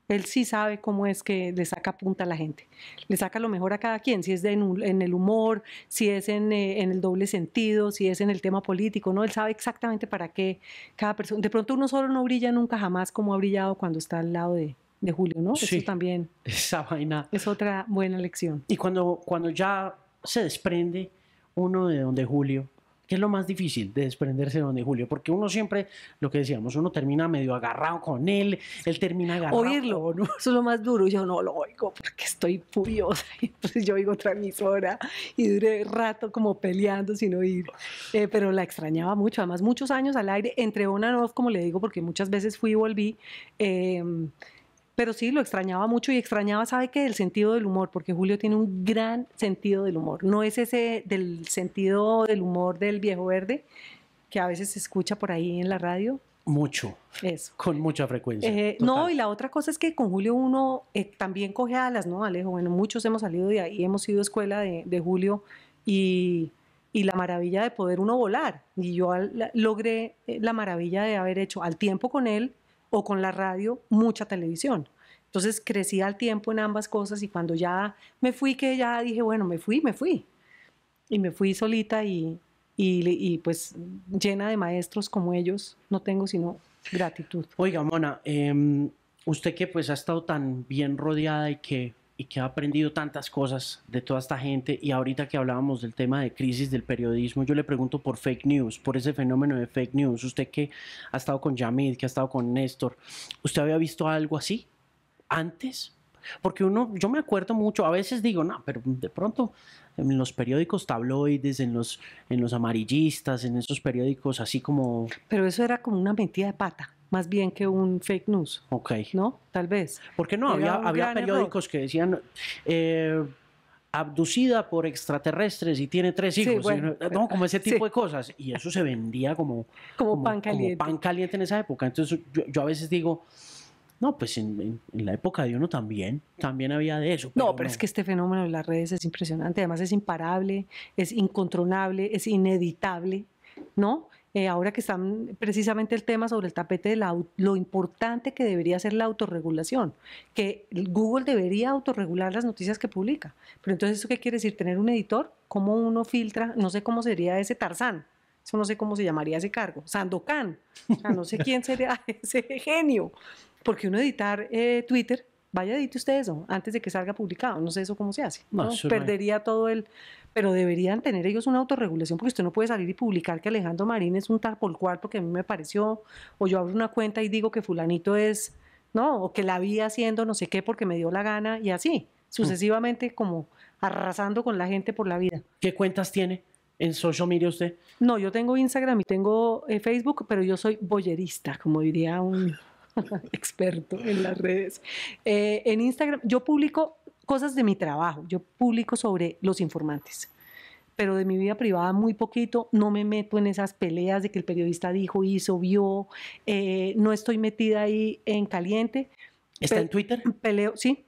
Él sí sabe cómo es que le saca punta a la gente. Le saca lo mejor a cada quien, si es en, el humor, si es en, eh, en, el doble sentido, si es en el tema político, ¿no? Él sabe exactamente para qué cada persona. De pronto uno solo no brilla nunca jamás como ha brillado cuando está al lado de, de julio, ¿no? Eso también. Esa vaina. Es otra buena lección. Y cuando, cuando ya se desprende uno de donde Julio, ¿qué es lo más difícil de desprenderse de donde Julio, porque uno siempre, lo que decíamos, uno termina medio agarrado con él, él termina agarrado. Oírlo, ¿no? eso es lo más duro, yo no lo oigo porque estoy furiosa, entonces yo oigo otra emisora y duré rato como peleando sin oír, eh, pero la extrañaba mucho, además muchos años al aire, entre una and como le digo, porque muchas veces fui y volví. Eh, pero sí, lo extrañaba mucho y extrañaba, ¿sabe qué? El sentido del humor, porque Julio tiene un gran sentido del humor. No es ese del sentido del humor del viejo verde que a veces se escucha por ahí en la radio. Mucho. Eso. Con mucha frecuencia. Eh, no, y la otra cosa es que con Julio uno eh, también coge alas, ¿no, Alejo? Bueno, muchos hemos salido de ahí, hemos ido a escuela de, Julio y la maravilla de poder uno volar. Y yo logré eh, la maravilla de haber hecho al tiempo con él o con la radio, mucha televisión. Entonces crecí al tiempo en ambas cosas y cuando ya me fui, que ya dije, bueno, me fui, me fui. Y me fui solita y, y, pues llena de maestros como ellos, no tengo sino gratitud. Oiga, Mona, em, usted que pues ha estado tan bien rodeada y que y que ha aprendido tantas cosas de toda esta gente. Y ahorita que hablábamos del tema de crisis del periodismo, yo le pregunto por fake news, por ese fenómeno de fake news. Usted que ha estado con Yamid, que ha estado con Néstor, ¿usted había visto algo así antes? Porque uno, yo me acuerdo mucho, a veces digo, no, pero de pronto en los periódicos tabloides, en los, en los amarillistas, en esos periódicos así como... Pero eso era como una mentira de pata más bien que un fake news. Ok. ¿No? Tal vez. Porque no, había, periódicos que decían... Eh, abducida por extraterrestres y tiene tres hijos. como ese tipo de cosas. Y eso se vendía como, como, pan caliente. en esa época. Entonces yo, a veces digo, no, pues en, la época de uno también, también había de eso. no, pero es que este fenómeno de las redes es impresionante. Además es imparable, es incontrolable, es ineditable, ¿no? Eh, ahora que están precisamente el tema sobre el tapete de lo importante que debería ser la autorregulación, que Google debería autorregular las noticias que publica. Pero entonces, ¿eso qué quiere decir? Tener un editor, cómo uno filtra, no sé cómo sería ese Tarzán, eso no sé cómo se llamaría ese cargo, Sandokan, no sé quién sería ese genio, porque uno editar eh, Twitter vaya edite usted eso antes de que salga publicado. No sé eso cómo se hace. No, Perdería todo el... Pero deberían tener ellos una autorregulación porque usted no puede salir y publicar que Alejandro Marín es un tal por cual porque a mí me pareció, o yo abro una cuenta y digo que fulanito es, ¿no? O que la vi haciendo no sé qué porque me dio la gana y así, mm. sucesivamente como arrasando con la gente por la vida. ¿Qué cuentas tiene? en social media usted? No, yo tengo Instagram y tengo eh, Facebook, pero yo soy bollerista, como diría un, experto en las redes. Eh, en Instagram, yo publico cosas de mi trabajo, yo publico sobre los informantes, pero de mi vida privada muy poquito, no me meto en esas peleas de que el periodista dijo, hizo, vio, eh, no estoy metida ahí en caliente. ¿Está en Twitter? Peleo, sí.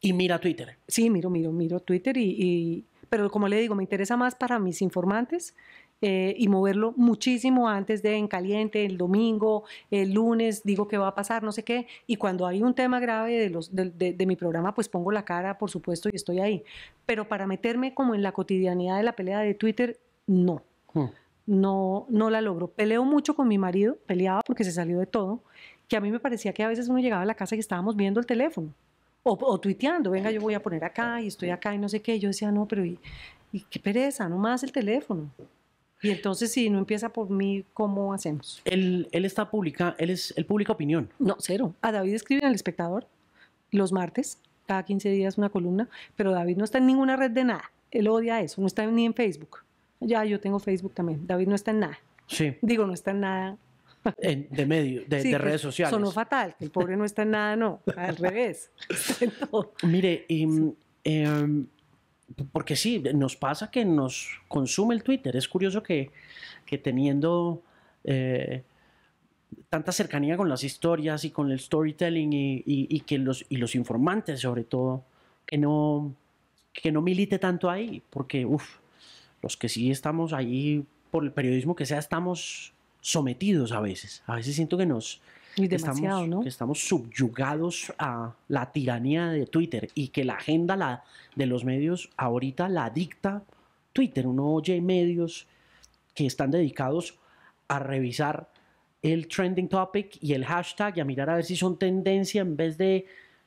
¿Y mira Twitter? Sí, miro, miro, miro Twitter y pero como le digo, me interesa más para mis informantes eh, y moverlo muchísimo antes de en caliente, el domingo, el lunes, digo que va a pasar, no sé qué. Y cuando hay un tema grave de, los, de, mi programa, pues pongo la cara, por supuesto, y estoy ahí. Pero para meterme como en la cotidianidad de la pelea de Twitter, no. Hmm. No, no la logro. Peleo mucho con mi marido, peleaba porque se salió de todo, que a mí me parecía que a veces uno llegaba a la casa y estábamos viendo el teléfono. O, o, tuiteando, venga, yo voy a poner acá y estoy acá y no sé qué. Yo decía, no, pero y, y qué pereza, nomás el teléfono. Y entonces, si no empieza por mí, ¿cómo hacemos? Él, él está pública, él es el público opinión. No, cero. A David escribe en El Espectador los martes, cada 15 días una columna, pero David no está en ninguna red de nada. Él odia eso, no está ni en Facebook. Ya, yo tengo Facebook también. David no está en nada. Sí. Digo, no está en nada. de medio, de, redes sociales. Sonó fatal, que el pobre no está en nada, no. Al revés. Mire, y, em, porque sí, nos pasa que nos consume el Twitter. Es curioso que, que teniendo eh, tanta cercanía con las historias y con el storytelling y, que los, y los informantes sobre todo, que no, que no milite tanto ahí, porque uf, los que sí estamos ahí por el periodismo que sea, estamos sometidos a veces. A veces siento que nos, que estamos subyugados a la tiranía de Twitter y que la agenda la, de los medios ahorita la dicta Twitter. Uno oye medios que están dedicados a revisar el trending topic y el hashtag y a mirar a ver si son tendencia en vez de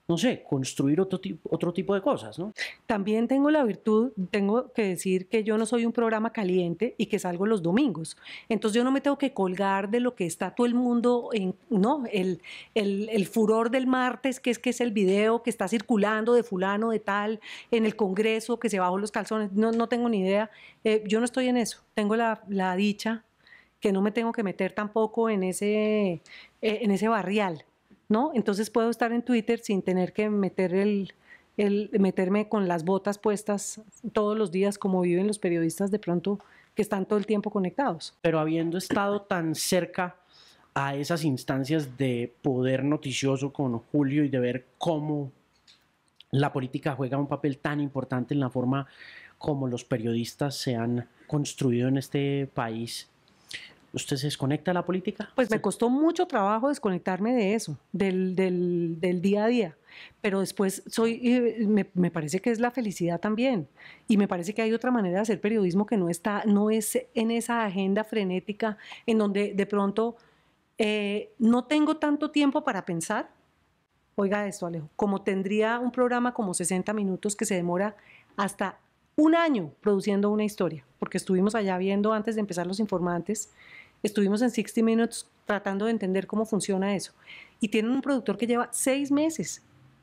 no sé, construir otro tipo, otro tipo de cosas, ¿no? También tengo la virtud, tengo que decir que yo no soy un programa caliente y que salgo los domingos. Entonces yo no me tengo que colgar de lo que está todo el mundo en, no, el, furor del martes, que es que es el video que está circulando de fulano, de tal, en el Congreso, que se bajó los calzones, no, tengo ni idea. Eh, yo no estoy en eso. Tengo la, dicha que no me tengo que meter tampoco en ese, eh, en ese barrial. ¿no? Entonces puedo estar en Twitter sin tener que meter el, meterme con las botas puestas todos los días como viven los periodistas de pronto que están todo el tiempo conectados. Pero habiendo estado tan cerca a esas instancias de poder noticioso con Julio y de ver cómo la política juega un papel tan importante en la forma como los periodistas se han construido en este país, ¿Usted se desconecta de la política? Pues me costó mucho trabajo desconectarme de eso, del, día a día. Pero después soy, eh, me, parece que es la felicidad también. Y me parece que hay otra manera de hacer periodismo que no está, no es en esa agenda frenética en donde de pronto eh, no tengo tanto tiempo para pensar. Oiga esto, Alejo, como tendría un programa como 60 minutos que se demora hasta un año produciendo una historia, porque estuvimos allá viendo antes de empezar los informantes Estuvimos en 60 Minutes tratando de entender cómo funciona eso. Y tienen un productor que lleva seis meses,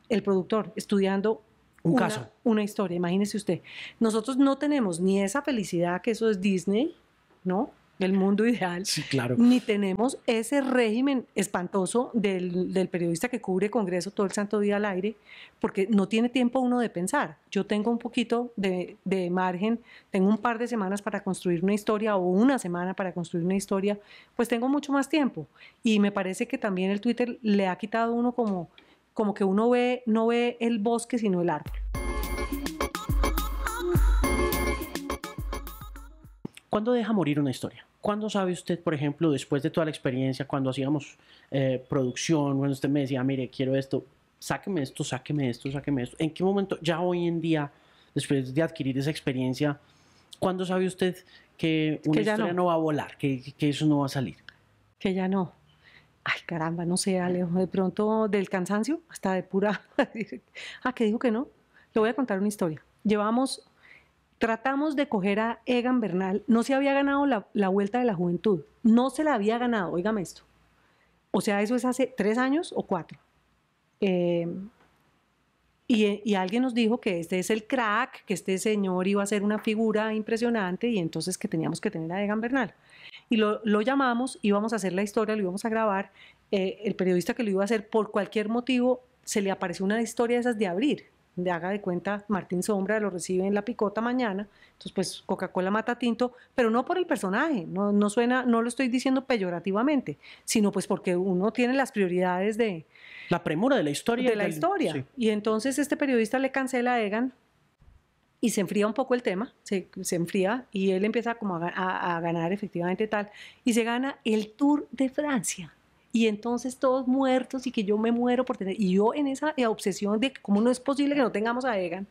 el productor, estudiando un caso. Una historia, imagínese usted. Nosotros no tenemos ni esa felicidad que eso es Disney, ¿no? del mundo ideal, sí, claro. ni tenemos ese régimen espantoso del, del periodista que cubre Congreso todo el santo día al aire, porque no tiene tiempo uno de pensar. Yo tengo un poquito de, de margen, tengo un par de semanas para construir una historia o una semana para construir una historia, pues tengo mucho más tiempo. Y me parece que también el Twitter le ha quitado uno como, como que uno ve, no ve el bosque sino el árbol. ¿Cuándo deja morir una historia? ¿Cuándo sabe usted, por ejemplo, después de toda la experiencia, cuando hacíamos eh, producción, cuando usted me decía, mire, quiero esto, sáqueme esto, sáqueme esto, sáqueme esto? ¿En qué momento, ya hoy en día, después de adquirir esa experiencia, ¿cuándo sabe usted que una historia no. va a volar, que, que eso no va a salir? Que ya no. Ay, caramba, no sé, Alejo, de pronto del cansancio hasta de pura... ah, que dijo que no. Le voy a contar una historia. Llevamos tratamos de coger a Egan Bernal, no se había ganado la, vuelta de la juventud, no se la había ganado, óigame esto. O sea, eso es hace tres años o cuatro. Eh, y, alguien nos dijo que este es el crack, que este señor iba a ser una figura impresionante y entonces que teníamos que tener a Egan Bernal. Y lo, lo llamamos, íbamos a hacer la historia, lo íbamos a grabar. Eh, el periodista que lo iba a hacer, por cualquier motivo, se le apareció una historia de esas de abrir de haga de cuenta, Martín Sombra lo recibe en la picota mañana, entonces pues Coca-Cola mata tinto, pero no por el personaje, no, suena, no lo estoy diciendo peyorativamente, sino pues porque uno tiene las prioridades de... La premura de la historia. De la historia. Y entonces este periodista le cancela a Egan y se enfría un poco el tema, se, enfría y él empieza como a ganar efectivamente tal, y se gana el Tour de Francia y entonces todos muertos y que yo me muero por tener. Y yo en esa eh, obsesión de cómo no es posible que no tengamos a Egan.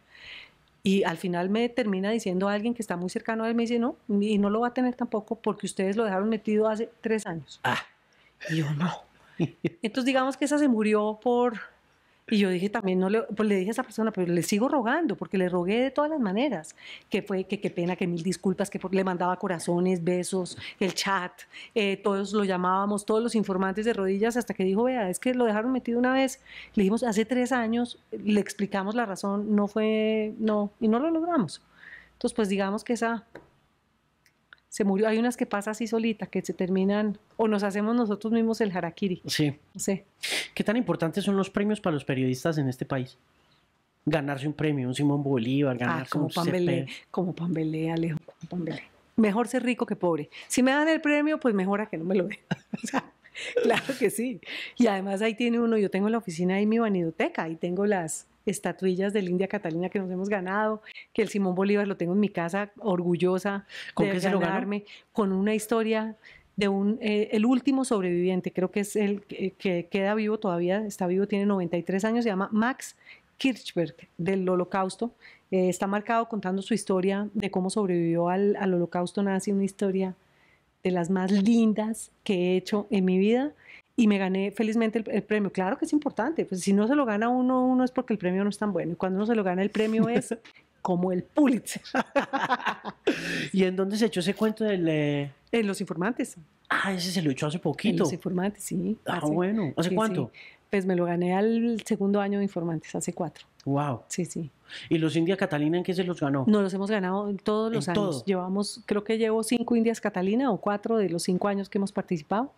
Y al final me termina diciendo alguien que está muy cercano a él, me dice, no, y no lo va a tener tampoco porque ustedes lo dejaron metido hace tres años. Ah. Y yo no. Entonces digamos que esa se murió por y yo dije también, no le, pues le dije a esa persona, pero le sigo rogando, porque le rogué de todas las maneras, que fue que qué pena, que mil disculpas, que le mandaba corazones, besos, el chat, eh, todos lo llamábamos, todos los informantes de rodillas, hasta que dijo, vea, es que lo dejaron metido una vez. Le dijimos, hace tres años, le explicamos la razón, no fue, no, y no lo logramos. Entonces, pues digamos que esa se murió. Hay unas que pasa así solita, que se terminan, o nos hacemos nosotros mismos el harakiri. Sí. sí. ¿Qué tan importantes son los premios para los periodistas en este país? Ganarse un premio, un Simón Bolívar, ah, ganarse como un Pambelé, como Pambelé, Alejo, como Pambelé. Mejor ser rico que pobre. Si me dan el premio, pues mejor a que no me lo den. o sea, claro que sí. Y además ahí tiene uno, yo tengo la oficina ahí, mi vanidoteca, ahí tengo las, estatuillas del India Catalina que nos hemos ganado, que el Simón Bolívar lo tengo en mi casa orgullosa ¿Con de con una historia de un, eh, el último sobreviviente, creo que es el que, queda vivo todavía, está vivo, tiene 93 años, se llama Max Kirchberg del Holocausto. Eh, está marcado contando su historia de cómo sobrevivió al, al Holocausto nazi, una historia de las más lindas que he hecho en mi vida y me gané felizmente el, premio. Claro que es importante, pues si no se lo gana uno, uno es porque el premio no es tan bueno. Y cuando uno se lo gana el premio es como el Pulitzer. ¿Y en dónde se echó ese cuento del...? Eh? En Los Informantes. Ah, ese se lo echó hace poquito. En Los Informantes, sí. Ah, bueno. ¿Hace cuánto? Pues me lo gané al segundo año de Informantes, hace cuatro. Wow. Sí, sí. ¿Y los Indias Catalina en qué se los ganó? No, los hemos ganado todos los años. Llevamos, creo que llevo cinco Indias Catalina o cuatro de los cinco años que hemos participado.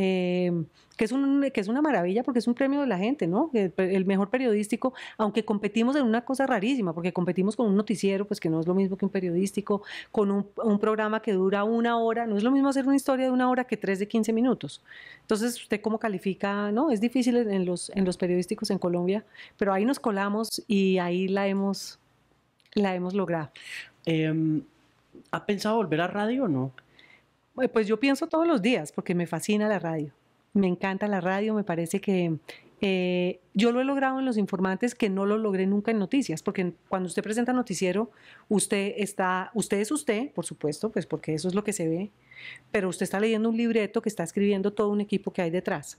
Eh, que, es un, que es una maravilla porque es un premio de la gente, ¿no? El, mejor periodístico, aunque competimos en una cosa rarísima, porque competimos con un noticiero, pues que no es lo mismo que un periodístico, con un, programa que dura una hora, no es lo mismo hacer una historia de una hora que tres de 15 minutos. Entonces, ¿usted cómo califica? No, es difícil en los, en los periodísticos en Colombia, pero ahí nos colamos y ahí la hemos, la hemos logrado. Em, ¿Ha pensado volver a radio o no? Pues yo pienso todos los días porque me fascina la radio. Me encanta la radio, me parece que eh, yo lo he logrado en los informantes que no lo logré nunca en noticias, porque cuando usted presenta noticiero, usted está, usted es usted, por supuesto, pues porque eso es lo que se ve, pero usted está leyendo un libreto que está escribiendo todo un equipo que hay detrás.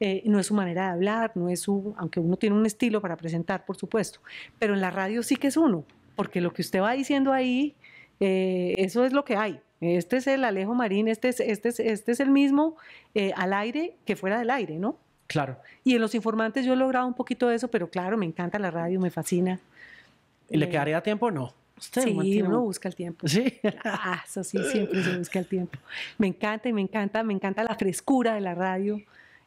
Eh, no es su manera de hablar, no es su, aunque uno tiene un estilo para presentar, por supuesto, pero en la radio sí que es uno, porque lo que usted va diciendo ahí, eh, eso es lo que hay. Este es el Alejo Marín, este es, este es, este es el mismo eh, al aire que fuera del aire, ¿no? Claro. Y en los informantes yo he logrado un poquito de eso, pero claro, me encanta la radio, me fascina. ¿Y le eh, quedaría tiempo o no? sí, uno busca el tiempo. Sí. Ah, eso sí, siempre se busca el tiempo. Me encanta y me encanta, me encanta la frescura de la radio.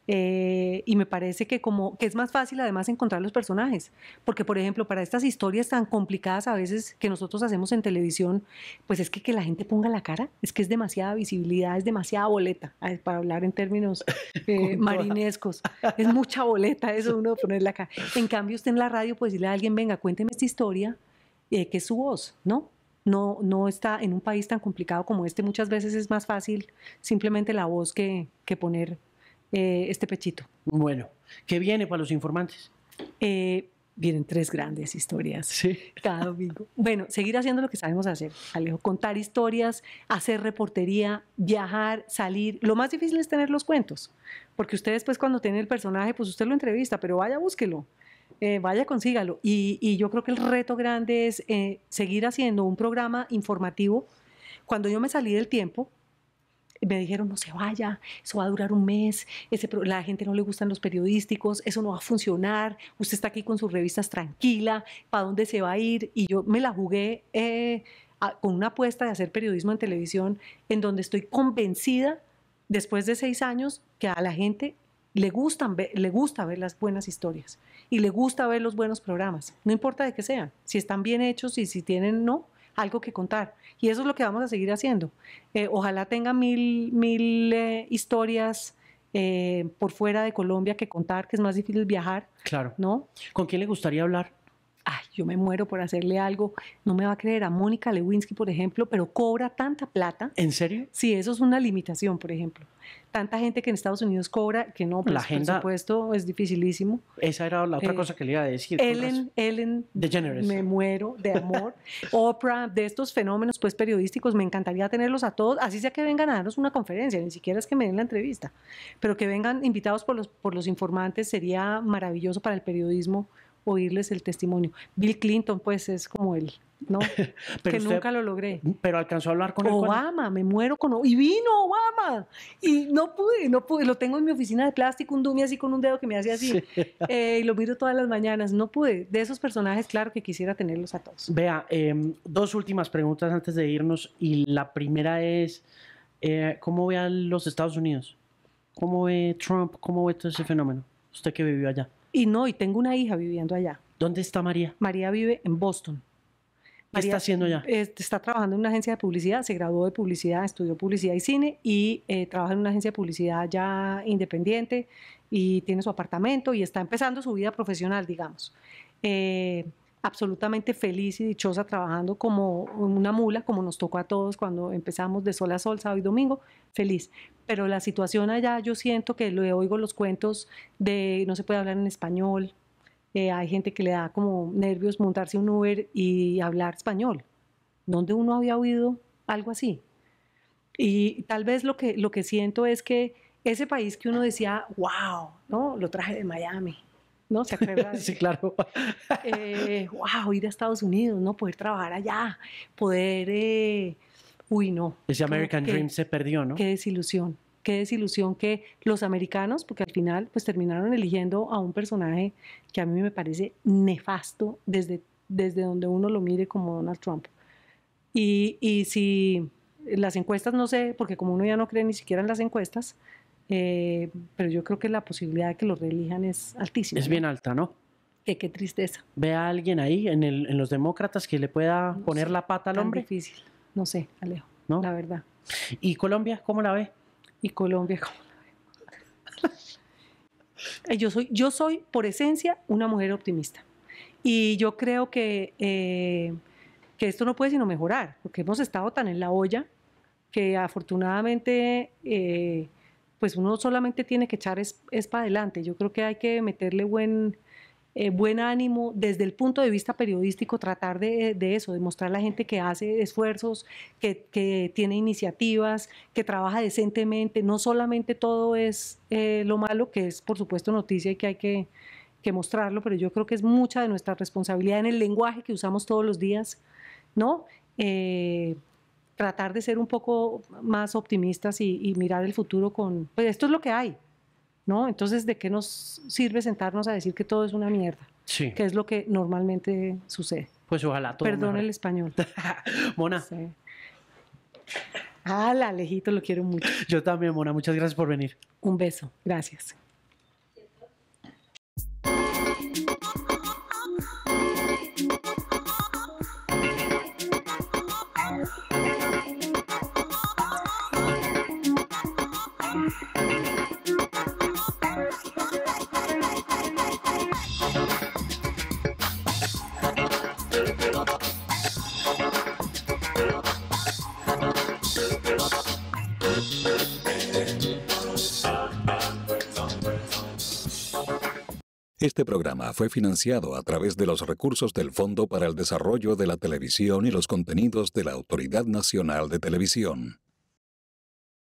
Eh, y me parece que, como, que es más fácil además encontrar los personajes, porque por ejemplo, para estas historias tan complicadas a veces que nosotros hacemos en televisión, pues es que que la gente ponga la cara, es que es demasiada visibilidad, es demasiada boleta, para hablar en términos eh, marinescos, es mucha boleta eso uno poner la cara, En cambio, usted en la radio puede decirle a alguien, venga, cuénteme esta historia, eh, que es su voz, ¿no? No, no está en un país tan complicado como este, muchas veces es más fácil simplemente la voz que, que poner eh, este pechito. Bueno, ¿qué viene para los informantes? Eh, vienen tres grandes historias sí. cada domingo. Bueno, seguir haciendo lo que sabemos hacer, Alejo, contar historias, hacer reportería, viajar, salir. Lo más difícil es tener los cuentos, porque ustedes pues cuando tienen el personaje, pues usted lo entrevista, pero vaya, búsquelo. Eh, vaya, consígalo. Y, yo creo que el reto grande es seguir haciendo un programa informativo. Cuando yo me salí del tiempo, me dijeron, no se vaya, eso va a durar un mes, ese, la gente no le gustan los periodísticos, eso no va a funcionar, usted está aquí con sus revistas tranquila, ¿para dónde se va a ir? Y yo me la jugué eh, con una apuesta de hacer periodismo en televisión, en donde estoy convencida, después de seis años, que a la gente le, gustan, le gusta ver las buenas historias y le gusta ver los buenos programas, no importa de qué sean, si están bien hechos y si tienen no algo que contar. Y eso es lo que vamos a seguir haciendo. Eh, ojalá tenga mil, mil eh, historias. Eh, por fuera de Colombia que contar, que es más difícil viajar. Claro. ¿No? ¿Con quién le gustaría hablar? ay, yo me muero por hacerle algo, no me va a creer a Mónica Lewinsky, por ejemplo, pero cobra tanta plata. ¿En serio? Sí, eso es una limitación, por ejemplo. Tanta gente que en Estados Unidos cobra, que no, pues, por supuesto, es dificilísimo. Esa era la otra eh, cosa que le iba a decir. Ellen, Ellen, me muero de amor. Oprah, de estos fenómenos pues periodísticos, me encantaría tenerlos a todos, así sea que vengan a darnos una conferencia, ni siquiera es que me den la entrevista, pero que vengan invitados por los, por los informantes sería maravilloso para el periodismo oírles el testimonio. Bill Clinton, pues, es como él, ¿no? que nunca lo logré. Pero alcanzó a hablar con Obama, me muero con y vino Obama y no pude, no pude, lo tengo en mi oficina de plástico un dummy así con un dedo que me hace así eh, y lo miro todas las mañanas, no pude. De esos personajes, claro que quisiera tenerlos a todos. Vea, em, dos últimas preguntas antes de irnos y la primera es eh, ¿cómo ve a los Estados Unidos? ¿Cómo ve Trump? ¿Cómo ve todo ese fenómeno? Usted que vivió allá. Y no, y tengo una hija viviendo allá. ¿Dónde está María? María vive en Boston. ¿Qué está haciendo allá? Está trabajando en una agencia de publicidad, se graduó de publicidad, estudió publicidad y cine y eh, trabaja en una agencia de publicidad ya independiente y tiene su apartamento y está empezando su vida profesional, digamos. Eh, absolutamente feliz y dichosa trabajando como una mula, como nos tocó a todos cuando empezamos de sol a sol, sábado y domingo, feliz. Pero la situación allá, yo siento que le oigo los cuentos de no se puede hablar en español, eh, hay gente que le da como nervios montarse un Uber y hablar español. donde uno había oído algo así? Y tal vez lo que, lo que siento es que ese país que uno decía, wow, ¿no? Lo traje de Miami, ¿no? ¿Se sí, claro. wow, eh, ir a Estados Unidos, ¿no? Poder trabajar allá, poder... Eh, uy, no. Ese American Dream se perdió, ¿no? Qué desilusión, qué desilusión que los americanos, porque al final pues terminaron eligiendo a un personaje que a mí me parece nefasto desde, desde donde uno lo mire como Donald Trump. Y, y si las encuestas, no sé, porque como uno ya no cree ni siquiera en las encuestas, eh, pero yo creo que la posibilidad de que lo reelijan es altísima. Es bien alta, ¿no? qué tristeza. ¿Ve a alguien ahí en, los demócratas que le pueda poner la pata al hombre? difícil. No sé, Alejo. La verdad. ¿Y Colombia? ¿Cómo la ve? ¿Y Colombia? ¿Cómo la ve? Eh, yo, soy, yo soy, por esencia, una mujer optimista. Y yo creo que, eh, que esto no puede sino mejorar, porque hemos estado tan en la olla que afortunadamente pues uno solamente tiene que echar es, para adelante. Yo creo que hay que meterle buen, eh, buen ánimo desde el punto de vista periodístico, tratar de, de eso, demostrar a la gente que hace esfuerzos, que, tiene iniciativas, que trabaja decentemente. No solamente todo es eh, lo malo, que es por supuesto noticia y que hay que, mostrarlo, pero yo creo que es mucha de nuestra responsabilidad en el lenguaje que usamos todos los días, ¿no? Eh, tratar de ser un poco más optimistas y, mirar el futuro con, pues esto es lo que hay, ¿no? Entonces, ¿de qué nos sirve sentarnos a decir que todo es una mierda? Sí. Que es lo que normalmente sucede. Pues ojalá todo. Perdón el español. Mona. Sí. Ah, la Alejito, lo quiero mucho. Yo también, Mona. Muchas gracias por venir. Un beso. Gracias. Este programa fue financiado a través de los recursos del Fondo para el Desarrollo de la Televisión y los contenidos de la Autoridad Nacional de Televisión.